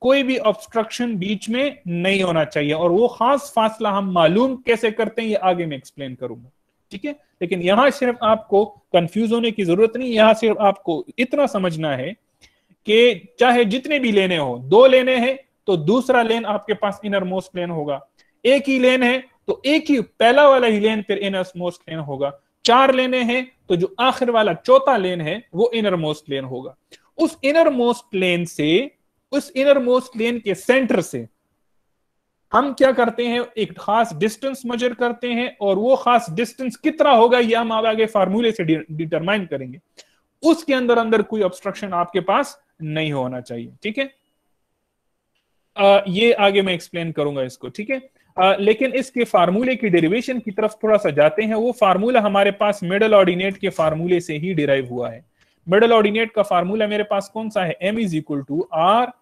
कोई भी ऑब्स्ट्रक्शन बीच में नहीं होना चाहिए और वो खास फासला हम मालूम कैसे करते हैं ये आगे मैं एक्सप्लेन करूंगा ठीक है लेकिन यहां सिर्फ आपको कंफ्यूज होने की जरूरत नहीं यहां सिर्फ आपको इतना समझना है कि चाहे जितने भी लेने हो दो लेने हैं तो दूसरा लेन आपके पास इनर मोस्ट लेन होगा एक ही लेन है तो एक ही पहला वाला ही लेन फिर इनर मोस्ट लेन होगा चार लेने हैं तो जो आखिर वाला चौथा लेन है वो इनर मोस्ट लेन होगा उस इनर मोस्ट लेन से उस इनर मोस्ट प्लेन के सेंटर से हम क्या करते हैं एक खास डिस्टेंस मेजर करते हैं और वो खास डिस्टेंस कितना होगा यह हम आप आगे फार्मूले से डिटरमाइन करेंगे उसके अंदर अंदर कोई ऑब्स्ट्रक्शन आपके पास नहीं होना चाहिए ठीक है ये आगे मैं एक्सप्लेन करूंगा इसको ठीक है लेकिन इसके फार्मूले की डेरिवेशन की तरफ थोड़ा सा जाते हैं वो फार्मूला हमारे पास मिडल ऑर्डिनेट के फार्मूले से ही डिराइव हुआ है मिडल ऑर्डिनेट का फार्मूला मेरे पास कौन सा है M is equal to R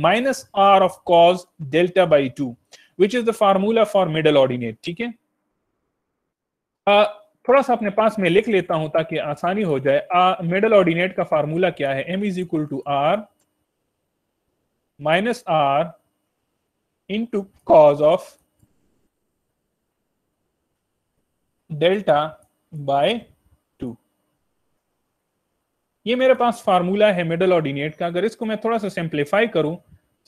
minus R of cos delta by two which is the formula for middle ordinate ठीक है थोड़ा सा अपने पास में लिख लेता हूं ताकि आसानी हो जाए मिडल ऑर्डिनेट का फार्मूला क्या है M is equal to R minus R into cos of delta by ये मेरे पास फार्मूला है मिडल ऑर्डिनेट का अगर इसको मैं थोड़ा सा सिंप्लीफाई करूं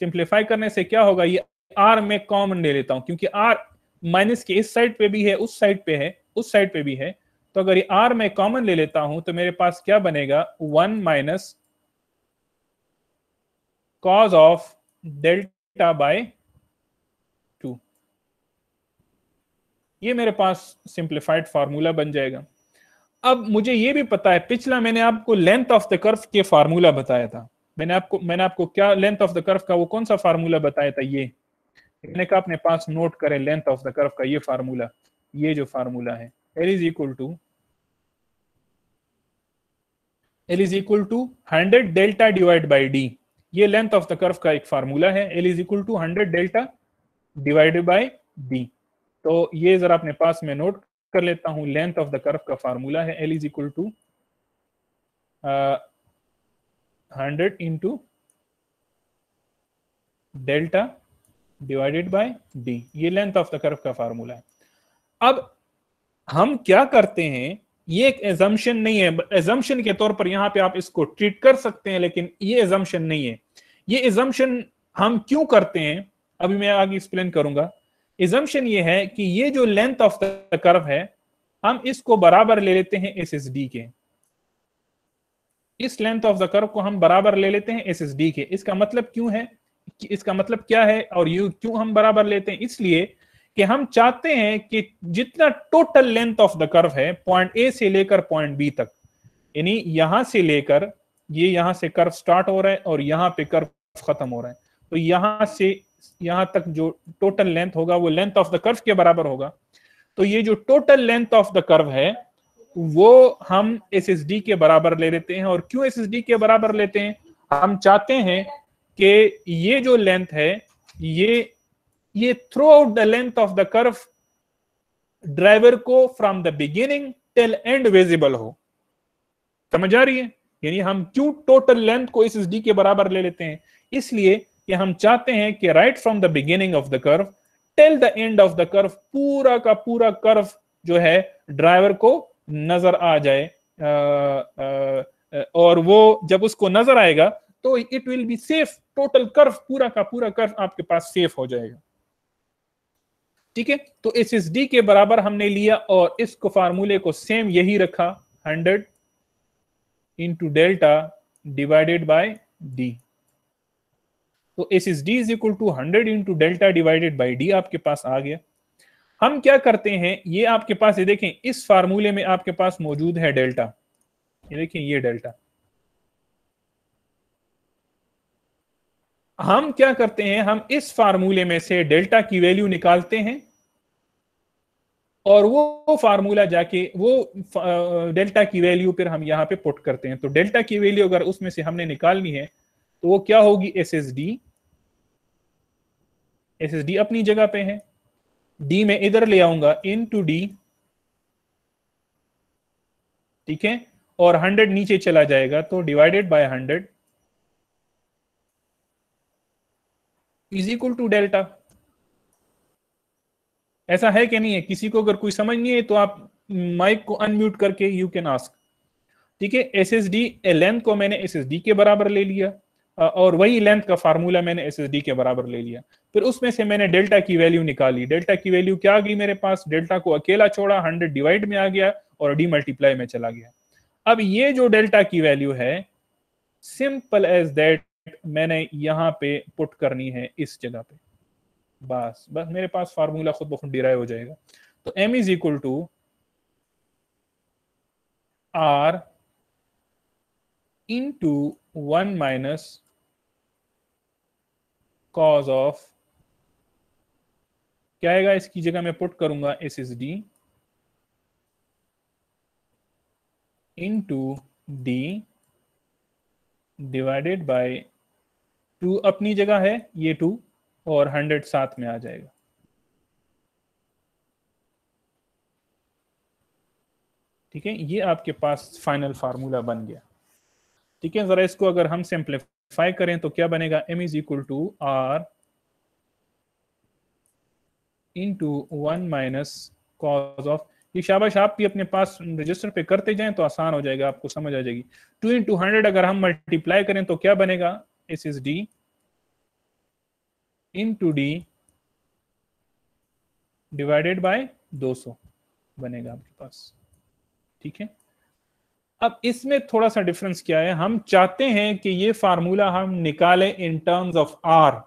सिंप्लीफाई करने से क्या होगा ये आर में कॉमन ले लेता हूं क्योंकि आर माइनस के इस साइड पे भी है उस साइड पे है उस साइड पे भी है तो अगर ये आर में कॉमन ले लेता हूं तो मेरे पास क्या बनेगा one minus cos of delta by two ये मेरे पास सिंप्लीफाइड फार्मूला बन जाएगा अब मुझे ये भी पता है पिछला मैंने आपको लेंथ ऑफ द कर्व के फार्मूला बताया था मैंने आपको मैंने आपको क्या लेंथ ऑफ द कर्व का वो कौन सा फार्मूला बताया था ये मैंने कहा अपने पास नोट करें लेंथ ऑफ द कर्व का ये फार्मूला ये जो फार्मूला है L is equal to L is equal to hundred delta divide by D ये लेंथ ऑफ द कर्व का एक फार्मूला है L is equal to hundred delta divide by D तो ये जरा अपने पास में नोट कर लेता हूं लेंथ ऑफ द कर्व का फार्मूला है L is equal to hundred into delta divided by D ये लेंथ ऑफ द कर्व का फार्मूला है अब हम क्या करते हैं ये एक एजम्पन नहीं है एजम्पन के तौर पर यहां पे आप इसको ट्रीट कर सकते हैं लेकिन ये एजम्पन नहीं है ये एजम्पन हम क्यों करते हैं अभी मैं आगे एक्सप्लेन करूंगा इजम्पन ये है कि ये जो लेंथ ऑफ द कर्व है हम इसको बराबर ले लेते हैं एस एस डी के इस लेंथ ऑफ द कर्व को हम बराबर ले लेते हैं एस एस डी के इसका मतलब क्यों है कि इसका मतलब क्या है और यू क्यों हम बराबर लेते हैं इसलिए कि हम चाहते हैं कि जितना total length of the curve है पॉइंट ए से लेकर पॉइंट बी तक यानी यहां से लेकर ये यहां से कर्व स्टार्ट हो रहा है और यहां पे कर्व खत्म हो रहा है तो यहां से यहां तक जो टोटल लेंथ होगा वो लेंथ ऑफ द कर्व के बराबर होगा तो ये जो total length of the curve है वो हम एस एस डी के बराबर ले लेते हैं और क्यों एस एस डी के बराबर लेते हैं हम चाहते हैं कि ये जो लेंथ है ये ये throughout the length of the curve driver को from the beginning till end visible हो समझ आ रही है यानी हम क्यों टोटल लेंथ को एस एस डी के बराबर ले लेते हैं इसलिए कि हम चाहते हैं कि right from the beginning of the curve till the end of the curve पूरा का पूरा कर्व जो है ड्राइवर को नजर आ जाए आ, आ, और वो जब उसको नजर आएगा तो it will be safe total curve पूरा का पूरा कर्व आपके पास सेफ हो जाएगा ठीक है तो एस एस डी के बराबर हमने लिया और इसको फार्मूले को सेम यही रखा hundred into delta divided by D तो S is D is equal to hundred into delta divided by D आपके पास आ गया हम क्या करते हैं ये आपके पास ये देखें इस फार्मूले में आपके पास मौजूद है डेल्टा ये देखें ये डेल्टा हम क्या करते हैं हम इस फार्मूले में से डेल्टा की वैल्यू निकालते हैं और वो फार्मूला जाके वो डेल्टा uh, की वैल्यू फिर हम यहां पे पुट करते हैं तो डेल्टा की वैल्यू अगर उसमें से हमने निकालनी है तो वो क्या होगी S S D S S D अपनी जगह पे है डी में इधर ले आऊंगा इन टू डी ठीक है और हंड्रेड नीचे चला जाएगा तो divided by hundred is equal to delta ऐसा है कि नहीं है किसी को अगर कोई समझ नहीं है तो आप माइक को अनम्यूट करके यू कैन आस्क ठीक है एस एस डी लेंथ को मैंने एस एस डी के बराबर ले लिया और वही लेंथ का फार्मूला मैंने एस के बराबर ले लिया फिर उसमें से मैंने डेल्टा की वैल्यू निकाली डेल्टा की वैल्यू क्या आ गई मेरे पास डेल्टा को अकेला छोड़ा हंड्रेड डिवाइड में आ गया और डी मल्टीप्लाई में चला गया अब ये जो डेल्टा की वैल्यू है सिंपल एज दैट मैंने यहां पे पुट करनी है इस जगह पे बस बस मेरे पास फार्मूला खुद बखुद डिराइव हो जाएगा तो M is equal to R into one minus cos of क्या आएगा इसकी जगह मैं पुट करूंगा S S D into D divided by two अपनी जगह है ये टू और हंड्रेड साथ में आ जाएगा ठीक है ये आपके पास फाइनल फार्मूला बन गया ठीक है जरा इसको अगर हम सिंप्लीफाई सिंप्लीफाई करें तो क्या बनेगा M is equal to R into one minus cos of ये शाबाश आप भी अपने पास रजिस्टर पे करते जाएं तो आसान हो जाएगा आपको समझ आ जाएगी टू इन टू हंड्रेड अगर हम मल्टीप्लाई करें तो क्या बनेगा S is D into D divided by 200 बनेगा आपके पास ठीक है अब इसमें थोड़ा सा डिफरेंस क्या है हम चाहते हैं कि ये फार्मूला हम निकालें इन टर्म्स ऑफ आर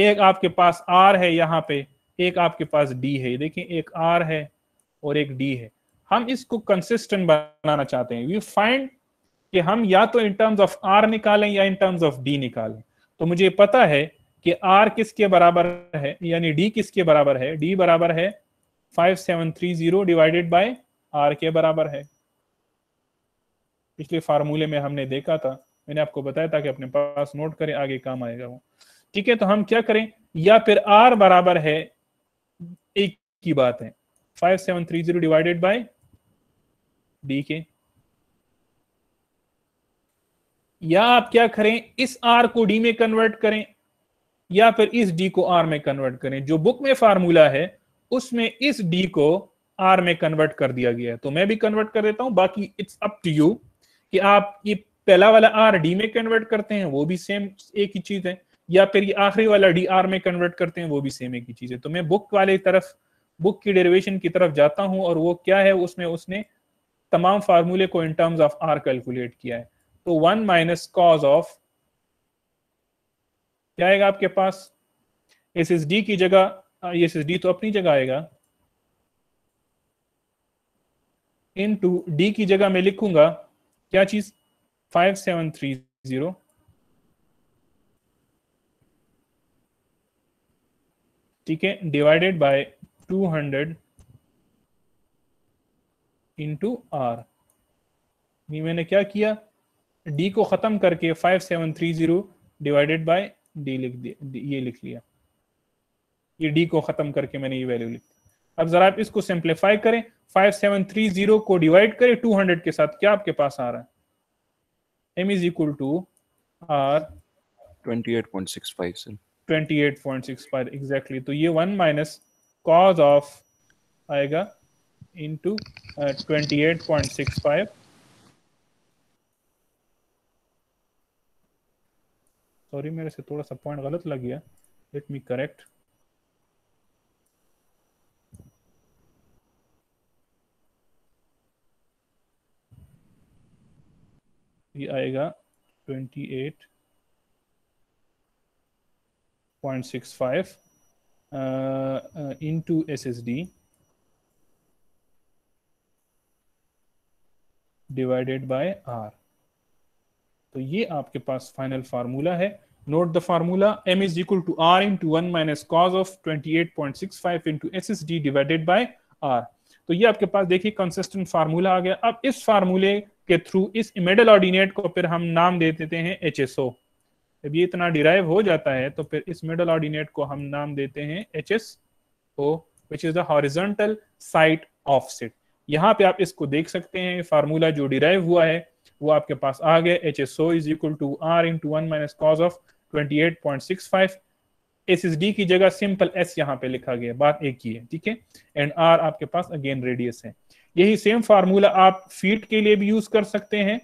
एक आपके पास आर है यहाँ पे एक आपके पास डी है देखिए एक आर है और एक डी है हम इसको कंसिस्टेंट बनाना चाहते हैं यू फाइंड कि हम या तो इन टर्म्स ऑफ आर निकालें या इन टर्म्स ऑफ डी निकालें तो मुझे पता है कि आर किसके बराबर है यानी डी किसके बराबर है डी बराबर है 5730 डिवाइडेड बाय आर के बराबर है पिछले फार्मूले में हमने देखा था मैंने आपको बताया था कि अपने पास नोट करें आगे काम आएगा वो ठीक है तो हम क्या करें या फिर आर बराबर है एक की बात है five seven three zero divided by D के या आप क्या करें इस आर को डी में कन्वर्ट करें या फिर इस डी को आर में कन्वर्ट करें जो बुक में फार्मूला है उसमें इस डी को आर में कन्वर्ट कर दिया गया है तो मैं भी कन्वर्ट कर देता हूं बाकी इट्स अप टू यू कि आप ये पहला वाला आर डी में कन्वर्ट करते हैं वो भी सेम एक ही चीज है या फिर ये आखिरी वाला डी आर में कन्वर्ट करते हैं वो भी सेम एक ही चीज है तो मैं बुक वाले तरफ बुक की डेरिवेशन की तरफ जाता हूँ और वो क्या है उसमें उसने तमाम फार्मूले को in terms of R calculate किया है तो वन माइनस कॉज ऑफ क्या आएगा आपके पास एस एस डी की जगह एस एस डी तो अपनी जगह आएगा इन टू डी की जगह मैं लिखूंगा क्या चीज फाइव सेवन थ्री जीरो ठीक है divided by two hundred into R ये मैंने क्या किया डी को खत्म करके five seven three zero divided by D लिख दिया ये लिख लिया ये डी को खत्म करके मैंने ये वैल्यू लिख दी अब जरा आप इसको सिंप्लीफाई करें 5730 को डिवाइड करें 200 के साथ क्या आपके पास आ रहा है m is equal to R 28.65 sir 28.65 exactly तो ये 1 माइनस cos ऑफ आएगा इनटू uh, 28.65 सॉरी मेरे से थोड़ा सा पॉइंट गलत लग गया लेट मी करेक्ट ये आएगा twenty eight point six five into S S D divided by R तो ये आपके पास फाइनल फार्मूला है note the formula M is equal to R into one minus cos of twenty eight point six five into S S D divided by R तो ये आपके पास देखिए consistent formula आ गया अब इस फार्मूले के थ्रू इस इमेडल ऑर्डिनेट को फिर हम नाम दे देते हैं एच एस ओ जब ये इतना डिराइव हो जाता है तो फिर इस मिडल ऑर्डिनेट को हम नाम देते हैं H S O which is the horizontal sight offset यहाँ पे आप इसको देख सकते हैं फार्मूला जो डिराइव हुआ है वो आपके पास आ गया H S O is equal to R into one minus cos of twenty eight point six five S is D की जगह सिंपल एस यहाँ पे लिखा गया बात एक ही है ठीक है एंड आर आपके पास अगेन रेडियस है यही सेम फार्मूला आप फीट के लिए भी यूज कर सकते हैं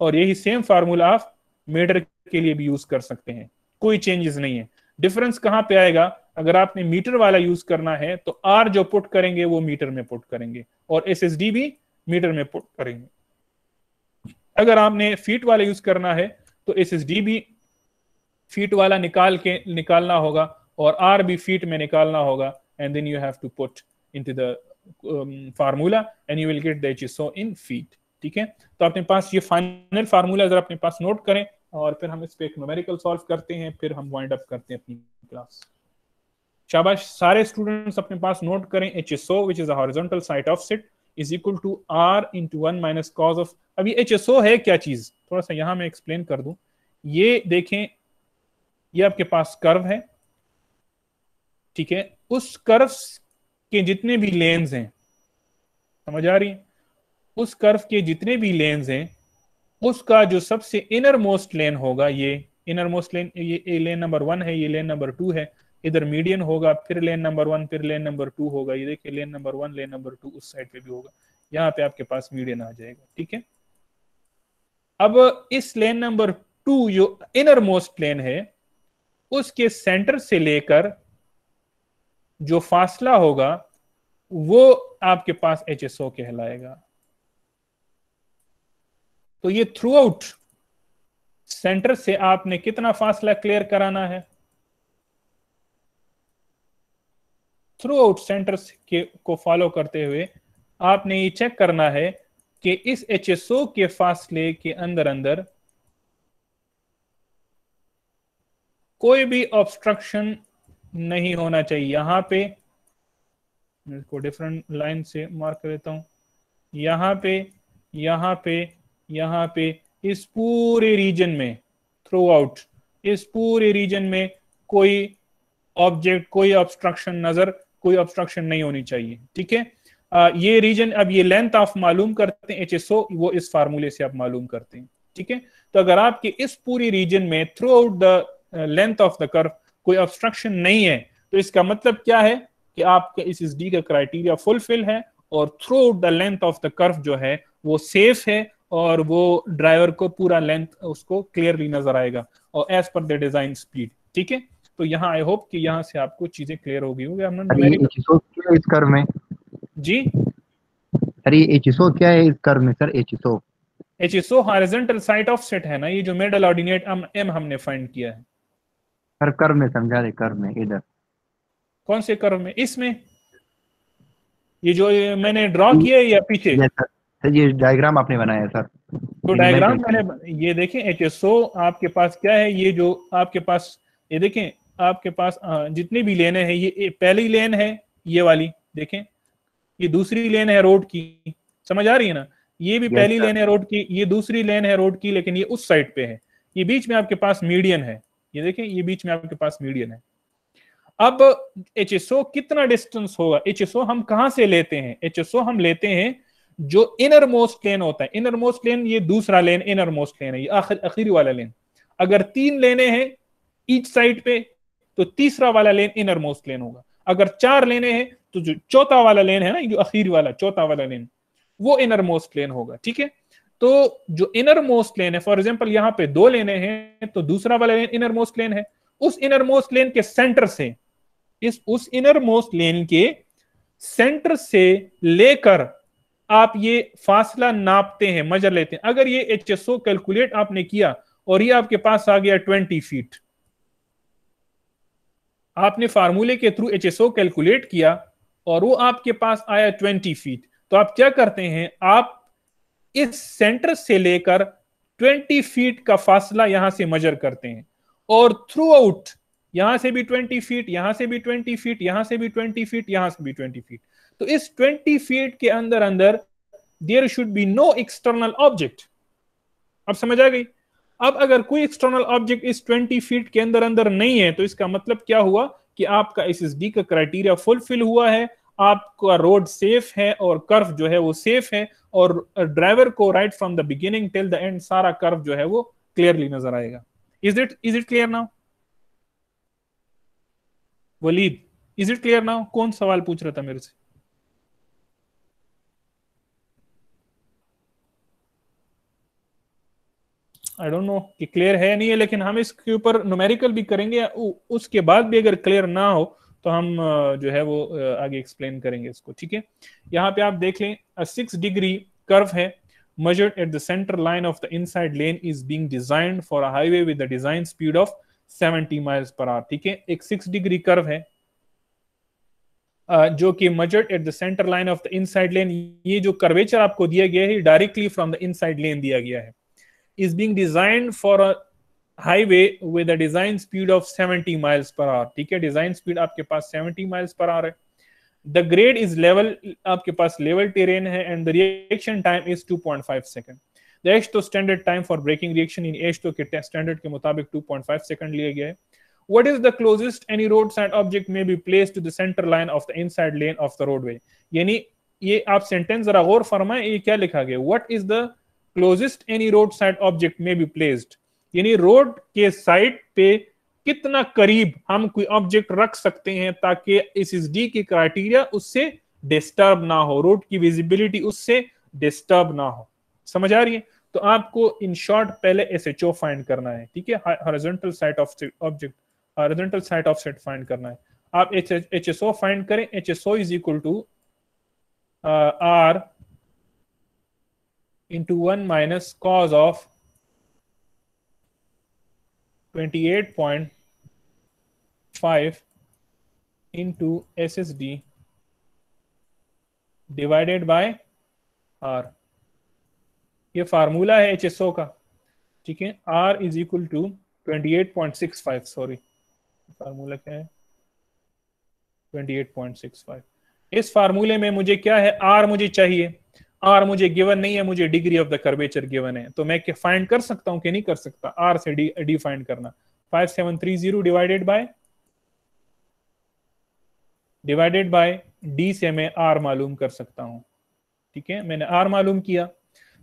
और यही सेम फार्मूला आप मीटर के लिए भी यूज कर सकते हैं कोई चेंजेस नहीं है डिफरेंस कहाँ पे आएगा अगर आपने मीटर वाला यूज करना है तो आर जो पुट करेंगे वो मीटर में पुट करेंगे और एस एस डी भी मीटर में पुट करेंगे अगर आपने फीट वाला यूज करना है तो एस एस डी भी फीट वाला निकाल के निकालना होगा और आर भी फीट में निकालना होगा and then you have to put into the formula and you will get the HSO in feet ठीक है तो अपने पास ये फाइनल फार्मूला जरा अपने पास नोट करें और फिर हम इस पे एक न्यूमेरिकल सॉल्व करते हैं फिर हम वाइंड अप करते हैं अपनी क्लास शाबाश सारे स्टूडेंट्स अपने पास नोट करें H S O which is horizontal sight offset is equal to R into one minus cos of अभी एच एस ओ है क्या चीज थोड़ा सा यहां मैं एक्सप्लेन कर दूं ये देखें ये आपके पास कर्व है ठीक है उस कर्व के जितने भी लेंस हैं समझ आ रही है उस कर्व के जितने भी लेंस हैं उसका जो सबसे इनर मोस्ट लेन होगा ये इनर मोस्ट लेन ये लेन नंबर वन है ये लेन नंबर टू है इधर मीडियन होगा फिर लेन नंबर वन फिर लेन नंबर टू होगा ये देखिए lane number one lane number two उस साइड पे भी होगा यहाँ पे आपके पास मीडियन आ जाएगा ठीक है अब इस लेन नंबर टू जो इनर मोस्ट लेन है उसके सेंटर से लेकर जो फासला होगा वो आपके पास एच एस ओ कहलाएगा तो ये थ्रू आउट सेंटर से आपने कितना फासला क्लियर कराना है थ्रू आउट सेंटर के को फॉलो करते हुए आपने ये चेक करना है कि इस एच के फासले के अंदर अंदर कोई भी ऑब्स्ट्रक्शन नहीं होना चाहिए यहां पे इसको डिफरेंट लाइन से मार्क कर देता हूं यहां पे यहां पे यहां पे इस पूरे रीजन में थ्रू आउट इस पूरे रीजन में कोई ऑब्जेक्ट कोई ऑब्स्ट्रक्शन नजर कोई ऑब्स्ट्रक्शन नहीं होनी चाहिए ठीक है आ, ये रीजन अब ये लेंथ ऑफ मालूम करते हैं एच वो इस फार्मूले से आप मालूम करते हैं ठीक है तो अगर आपके इस पूरी रीजन में throughout the length of the curve कोई ऑब्स्ट्रक्शन नहीं है तो इसका मतलब क्या है कि आपके इस एस डी का क्राइटेरिया फुलफिल है और throughout the length of the curve जो है वो सेफ है और वो ड्राइवर को पूरा लेंथ उसको क्लियरली नजर आएगा और as per the design speed ठीक है तो यहाँ आई होप कि यहाँ से आपको चीजें क्लियर हो गई होगी हमने इस कर्व में जी अरे एच क्या है इस कर्व में sir H H S O horizontal sight offset है ना ये जो मिडल ऑर्डिनेट एम हमने फाइंड किया है हर कर्व में समझा रहे कर्व में इधर कौन से कर्व में इसमें ये जो मैंने ड्रॉ किया है या पीछे सर ये डायग्राम आपने बनाया है सर तो डायग्राम मैंने ये देखें एच आपके पास क्या है ये जो आपके पास ये देखें आपके पास जितनी भी लेने हैं ये पहली लेन है ये वाली देखें ये दूसरी लेन है रोड की समझ आ रही है ना ये भी पहली लेन है रोड की ये दूसरी लेन है रोड की लेकिन ये उस साइड पे है ये बीच में आपके पास मीडियन है ये देखें ये बीच में आपके पास मीडियन है अब एच कितना डिस्टेंस होगा एच हम कहा से लेते हैं एच हम लेते हैं जो इनर मोस्ट लेन होता है इनर मोस्ट लेन ये दूसरा लेन इनर मोस्ट लेन है ये आखिर आखिरी वाला लेन अगर तीन लेने हैं ईच साइड पे तो तीसरा वाला लेन इनर मोस्ट लेन होगा अगर चार लेने हैं तो जो चौथा वाला लेन है ना जो आखिर वाला चौथा वाला लेन वो इनर मोस्ट लेन होगा ठीक है तो जो इनर मोस्ट लेन है फॉर एग्जाम्पल यहाँ पे दो लेने हैं तो दूसरा वाला लेन इनर मोस्ट लेन है उस इनर मोस्ट लेन के सेंटर से इस उस इनर मोस्ट लेन के सेंटर से लेकर आप ये फासला नापते हैं मजर लेते हैं अगर ये एच एस ओ कैलकुलेट आपने किया और ये आपके पास आ गया ट्वेंटी फीट आपने फार्मूले के through H S O calculate किया और वो आपके पास आया ट्वेंटी फीट तो आप क्या करते हैं आप इस सेंटर से लेकर 20 फीट का फासला यहां से मजर करते हैं और थ्रू आउट यहां से भी 20 फीट यहां से भी 20 फीट यहां से भी 20 फीट यहां से भी 20 फीट तो इस 20 फीट के अंदर अंदर there should be no external object अब समझ आ गई अब अगर कोई एक्सटर्नल ऑब्जेक्ट इस 20 फीट के अंदर अंदर नहीं है तो इसका मतलब क्या हुआ कि आपका एस का क्राइटेरिया फुलफिल हुआ है आपका रोड सेफ है और कर्व जो है वो सेफ है और ड्राइवर uh, को right from the beginning till the end सारा कर्व जो है वो क्लियरली नजर आएगा is it is it clear now Walid is it clear now कौन सवाल पूछ रहा था मेरे से आई डोंट नो कि क्लियर है नहीं है लेकिन हम इसके ऊपर न्यूमेरिकल भी करेंगे उसके बाद भी अगर क्लियर ना हो तो हम जो है वो आगे एक्सप्लेन करेंगे इसको ठीक है यहाँ पे आप देख लें सिक्स डिग्री कर्व है measured at the centre line of the inside lane is being design for a highway with speed of 70 miles per hour ठीक है एक सिक्स डिग्री कर्व है Uh, जो कि measured at the centre line of the inside lane ये जो curvature आपको दिया गया है directly from the inside lane दिया गया है is being design for highway with a design speed of 70 miles per hour ठीक है डिजाइन स्पीड आपके पास 70 माइल्स पर आवर है द ग्रेड इज लेवल आपके पास लेवल टेरेन है and the reaction time is 2.5 second the AASHTO standard time for braking reaction in AASHTO के standard के मुताबिक 2.5 सेकंड लिया गया है what is the closest any roadside object may be placed to the center line of the inside lane of the roadway यानी ये आप sentence जरा गौर फरमाएं ये क्या लिखा गया what is the closest any roadside object may be placed यानी road के साइड पे कितना करीब हम कोई ऑब्जेक्ट रख सकते हैं ताकि इस एस डी के क्राइटेरिया उससे डिस्टर्ब ना हो रोड की विजिबिलिटी उससे डिस्टर्ब ना हो समझ आ रही है तो आपको इन शॉर्ट पहले एस एच ओ फाइंड करना है ठीक है horizontal sight of object horizontal sight offset find करना है आप एच एस ओ फाइंड करें H S O is equal to R into one minus cos of 28.5 into SSD divided by R ये formula है H का ठीक है R is equal to twenty eight point six five sorry formula क्या है twenty eight point six five इस फार्मूले में मुझे क्या है आर मुझे चाहिए आर मुझे गिवन नहीं है मुझे degree of the curvature given है तो मैं फाइंड कर सकता हूं कि नहीं कर सकता आर से डी डी फाइंड करना five seven three zero divided by divided by D से मैं आर मालूम कर सकता हूं ठीक है मैंने आर मालूम किया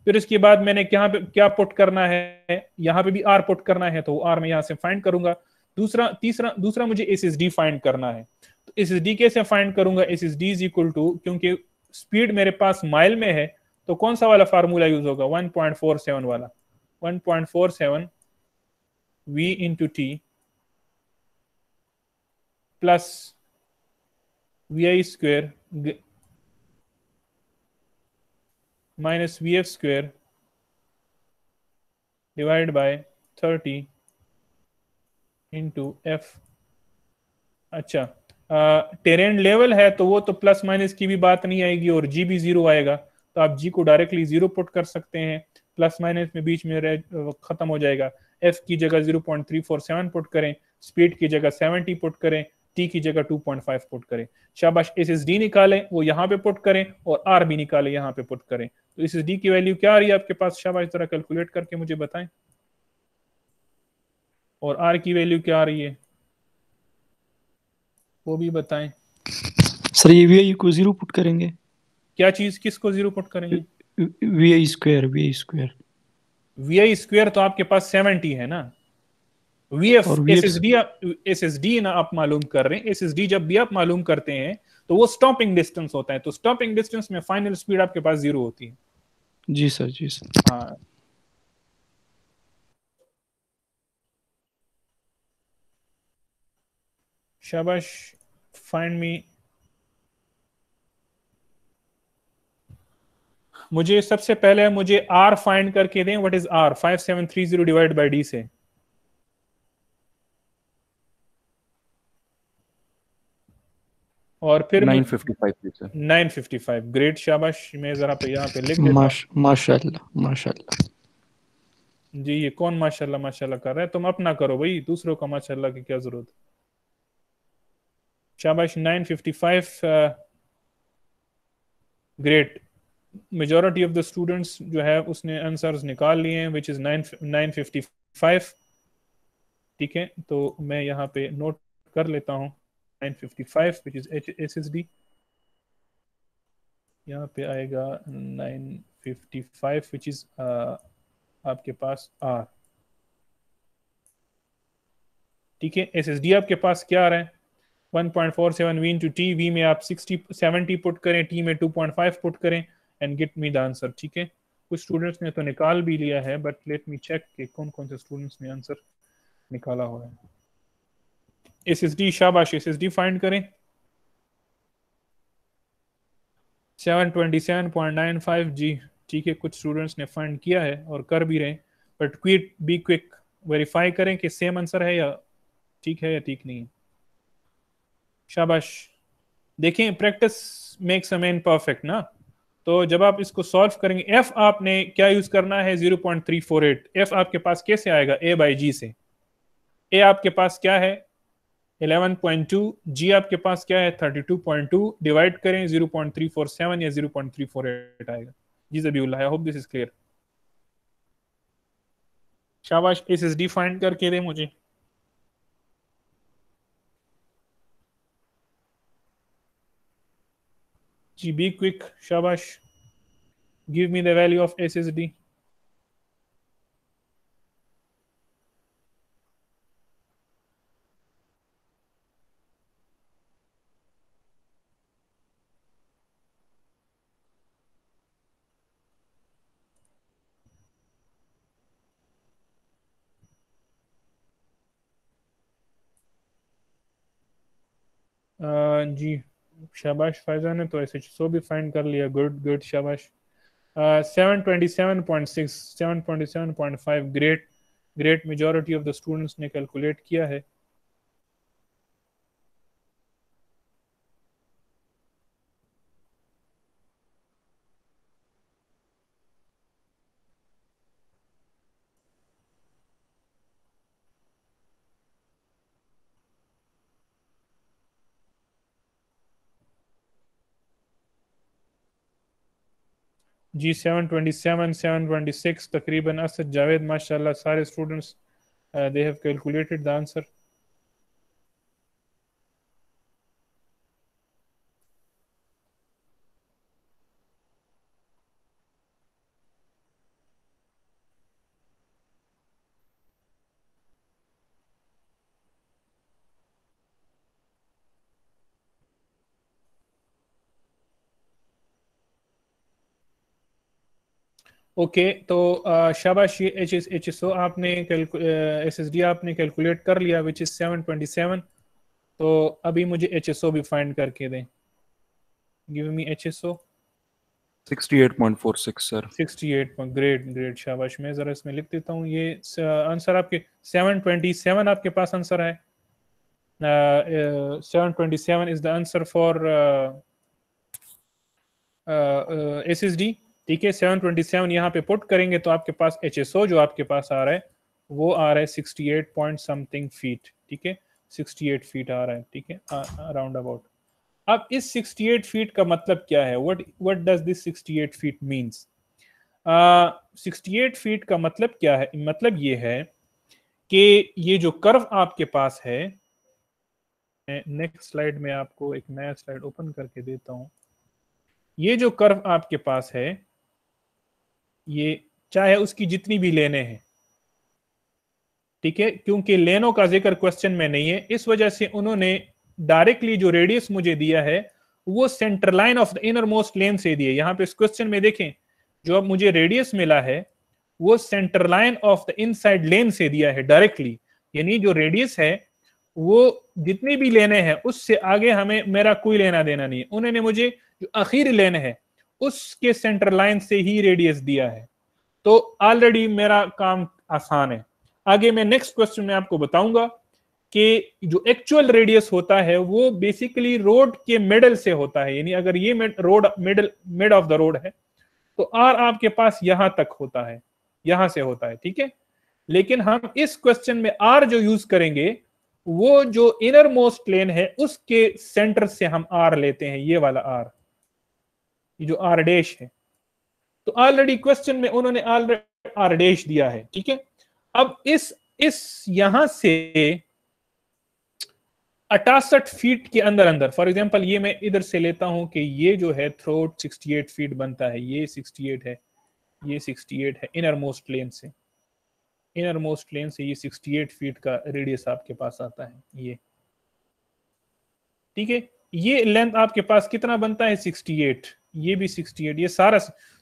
फिर इसके बाद मैंने क्या क्या पुट करना है यहाँ पे भी आर पुट करना है तो आर मैं यहाँ से फाइंड करूंगा दूसरा तीसरा दूसरा मुझे एस एस डी फाइंड करना है तो एस एस डी कैसे फाइंड करूंगा S S D is equal to क्योंकि स्पीड मेरे पास माइल में है तो कौन सा वाला फार्मूला यूज होगा 1.47 वाला 1.47 v into T plus V I square minus V F square divide by thirty into F अच्छा टेरेन लेवल है तो वो तो प्लस माइनस की भी बात नहीं आएगी और जी भी जीरो आएगा तो आप जी को डायरेक्टली जीरो पुट कर सकते हैं प्लस माइनस में बीच में खत्म हो जाएगा एफ की जगह zero point three four seven put करें स्पीड की जगह सेवेंटी पुट करें टी की जगह टू पॉइंट फाइव पुट करें शाबाश एस एस डी निकालें वो यहाँ पे पुट करें और आर भी निकालें यहाँ पे पुट करें तो एस एस डी की वैल्यू क्या आ रही है आपके पास शाबाश जरा कैलकुलेट करके मुझे बताएं और आर की वैल्यू क्या आ रही है वो भी बताएं सर ये वी आई को जीरो पुट करेंगे क्या चीज किसको जीरो पुट करेंगे V I square V I square V I square तो आपके पास सेवेंटी है ना V F S S D S S D ना आप मालूम कर रहे हैं एस एस डी जब भी आप मालूम करते हैं तो वो स्टॉपिंग डिस्टेंस होता है तो स्टॉपिंग डिस्टेंस में फाइनल स्पीड आपके पास जीरो होती है जी सर जी सर हाँ शाबाश फाइंड मी मुझे सबसे पहले मुझे आर फाइंड करके दें what is R five seven three zero divide by D से और फिर 955 955 ग्रेट शाबाश मैं जरा पे यहाँ पे लिख माश, माशाल्लाह माशाल्लाह जी ये कौन माशाल्लाह माशाल्लाह कर रहा है तुम अपना करो भाई दूसरों का माशाल्लाह की क्या जरूरत है nine 955. Five great majority of the students जो है उसने आंसर्स निकाल लिए हैं which is nine nine fifty five ठीक है तो मैं यहाँ पे नोट कर लेता हूँ nine fifty five which is S S D यहाँ पे आएगा nine fifty five which is आपके पास आर ठीक है एस एस डी आपके पास क्या आ रहा है 1.47 V into T V में आप 60 70 पुट करें T में 2.5 पुट करें and get me the answer ठीक है कुछ स्टूडेंट्स ने तो निकाल भी लिया है बट लेट मी चेक कि कौन कौन से स्टूडेंट्स ने आंसर निकाला हुआ है एस एस डी शाबाश एस एस डी फाइंड करें 727.95 जी ठीक है कुछ स्टूडेंट्स ने फाइंड किया है और कर भी रहे but quick be quick verify करें कि सेम आंसर है या ठीक है या ठीक नहीं है शाबाश देखें practice makes a man perfect ना तो जब आप इसको सॉल्व करेंगे एफ आपने क्या यूज करना है 0.348 एफ आपके पास कैसे आएगा ए बाई जी से ए आपके पास क्या है 11.2 जी आपके पास क्या है 32.2 डिवाइड करें 0.347 या 0.348 आएगा जी Zabiullah I hope this is clear शाबाश इस इज डिफाइंड करके दे मुझे जी बी क्विक शाबाश give me the value of S S D जी शाबाश फायजा ने तो ऐसे सो भी फाइंड कर लिया गुड गुड शाबाश seven twenty seven point six seven twenty seven point five great great majority of the students ने कैलकुलेट किया है G727, 726, Takriban Asad, Javed, mashallah, sorry students, uh, they have calculated the answer. Okay तो शाबाश ये H S H S O आपने S S D आपने calculate कर लिया which is seven twenty seven तो अभी मुझे एच एस ओ भी फाइंड करके दें give me H S O 68.46 sir 68 great great शाबाश मैं जरा इसमें लिख देता हूँ ये आंसर आपके 727 आपके पास आंसर है seven twenty seven is the answer for S S D ठीक है सेवन ट्वेंटी सेवन यहाँ पे पुट करेंगे तो आपके पास एच एस ओ जो आपके पास आ रहा है वो आ रहा है sixty eight point something feet ठीक है सिक्सटी एट फीट आ रहा है ठीक है अराउंड अबाउट अब इस सिक्सटी एट फीट का मतलब क्या है what what does this sixty eight feet means sixty eight feet का मतलब क्या है मतलब ये है कि ये जो कर्व आपके पास है नेक्स्ट स्लाइड में आपको एक नया स्लाइड ओपन करके देता हूं ये जो कर्व आपके पास है ये चाहे उसकी जितनी भी लेने हैं ठीक है क्योंकि लेनों का जिक्र क्वेश्चन में नहीं है इस वजह से उन्होंने डायरेक्टली जो रेडियस मुझे दिया है वो centre line of the innermost lane से दिए यहाँ पे इस क्वेश्चन में देखें जो अब मुझे रेडियस मिला है वो centre line of the side lane से दिया है डायरेक्टली यानी जो रेडियस है वो जितनी भी लेने हैं उससे आगे हमें मेरा कोई लेना देना नहीं है उन्होंने मुझे जो आखिर लेन है उसके सेंटर लाइन से ही रेडियस दिया है तो ऑलरेडी मेरा काम आसान है आगे मैं नेक्स्ट क्वेश्चन में आपको बताऊंगा कि जो एक्चुअल रेडियस होता है वो बेसिकली रोड के मिडल से होता है यानी अगर ये road middle mid of the road है तो आर आपके पास यहां तक होता है यहां से होता है ठीक है लेकिन हम इस क्वेश्चन में आर जो यूज करेंगे वो जो इनर मोस्ट प्लेन है उसके सेंटर से हम आर लेते हैं ये वाला आर ये जो आरडेश है तो ऑलरेडी क्वेश्चन में उन्होंने ऑलरेडी आरडेश दिया है ठीक है अब इस इस यहां से अठासठ फीट के अंदर अंदर फॉर एग्जाम्पल ये मैं इधर से लेता हूं कि ये जो है थ्रोट 68 फीट बनता है ये 68 है ये 68 है इनर मोस्ट लेन से इनर मोस्ट लेन से ये 68 फीट का रेडियस आपके पास आता है ये ठीक है ये लेंथ आपके पास कितना बनता है 68 ये भी 68 ये सारा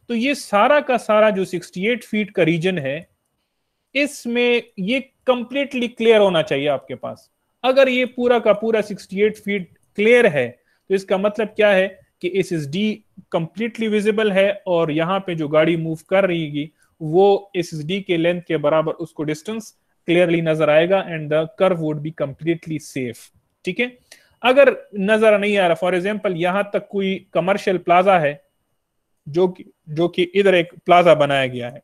तो ये सारा का सारा जो 68 फीट का रीजन है इसमें ये कंप्लीटली क्लियर होना चाहिए आपके पास अगर ये पूरा का पूरा 68 फीट क्लियर है तो इसका मतलब क्या है कि S S D completely visible है और यहाँ पे जो गाड़ी मूव कर रही वो एस एस डी के लेंथ के बराबर उसको डिस्टेंस क्लियरली नजर आएगा and the curve would be completely safe ठीक है अगर नजर नहीं आ रहा फॉर एग्जाम्पल यहां तक कोई कमर्शियल प्लाजा है जो कि जो कि इधर एक प्लाजा बनाया गया है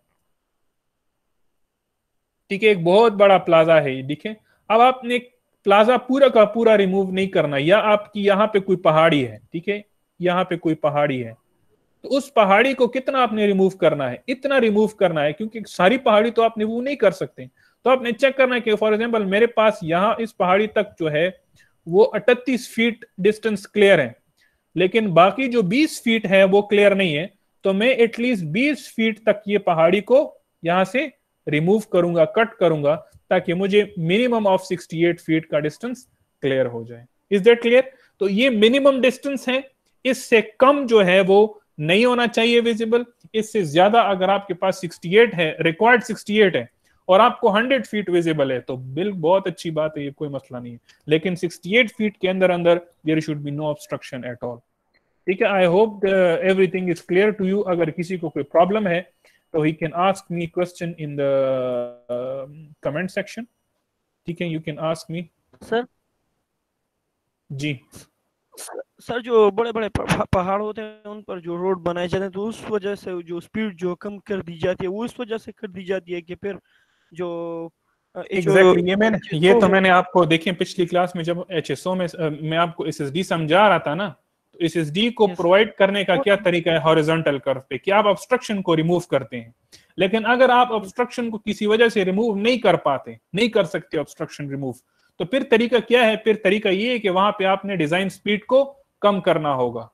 ठीक है एक बहुत बड़ा प्लाजा है ये ठीक अब आपने प्लाजा पूरा का पूरा रिमूव नहीं करना या आपकी यहाँ पे कोई पहाड़ी है ठीक है यहाँ पे कोई पहाड़ी है तो उस पहाड़ी को कितना आपने रिमूव करना है इतना रिमूव करना है क्योंकि सारी पहाड़ी तो आप रिमूव नहीं कर सकते तो आपने चेक करना है कि फॉर एग्जाम्पल मेरे पास यहां इस पहाड़ी तक जो है वो अट्ठतीस फीट डिस्टेंस क्लियर है लेकिन बाकी जो 20 फीट है वो क्लियर नहीं है तो मैं एटलीस्ट 20 फीट तक ये पहाड़ी को यहां से रिमूव करूंगा कट करूंगा ताकि मुझे मिनिमम ऑफ 68 फीट का डिस्टेंस क्लियर हो जाए इज दैट क्लियर तो ये मिनिमम डिस्टेंस है इससे कम जो है वो नहीं होना चाहिए विजिबल इससे ज्यादा अगर आपके पास 68 है रिक्वायर्ड 68 है और आपको हंड्रेड फीट विजिबल है तो बिल बहुत अच्छी बात है ये कोई मसला नहीं है लेकिन सिक्सटी एट फीट के अंदर अंदर there should be no obstruction at all ठीक है I hope everything is clear to you अगर किसी को कोई प्रॉब्लम है तो he can ask me question in the comment section ठीक है you can ask me sir जी सर जो बड़े बड़े पहाड़ होते हैं उन पर जो रोड बनाए जाते हैं तो उस वजह से जो स्पीड जो कम कर दी जाती है वो उस वजह से कर दी जाती है कि फिर जो एग्जैक्टली ये मैंने ये तो मैंने आपको देखिए पिछली क्लास में जब एच में मैं आपको एस समझा रहा था ना तो एस को प्रोवाइड करने का क्या तो तरीका है हॉरिजॉन्टल कर्व पे कि आप ऑब्स्ट्रक्शन को रिमूव करते हैं लेकिन अगर आप ऑब्स्ट्रक्शन को किसी वजह से रिमूव नहीं कर पाते नहीं कर सकते ऑब्स्ट्रक्शन रिमूव तो फिर तरीका क्या है फिर तरीका ये है कि वहां पे आपने डिजाइन स्पीड को कम करना होगा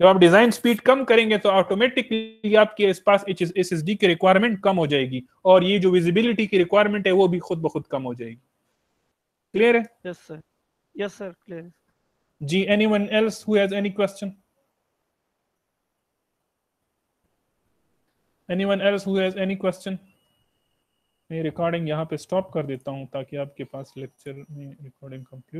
जब आप डिजाइन स्पीड कम करेंगे तो ऑटोमेटिकली आपके इस पास एस एस डी की रिक्वायरमेंट कम हो जाएगी और ये जो विजिबिलिटी की रिक्वायरमेंट है वो भी खुद ब खुद कम हो जाएगी क्लियर है yes sir yes sir clear जी anyone else who has any question anyone else who has any question मैं रिकॉर्डिंग यहाँ पे स्टॉप कर देता हूँ ताकि आपके पास लेक्चर में रिकॉर्डिंग कंप्लीट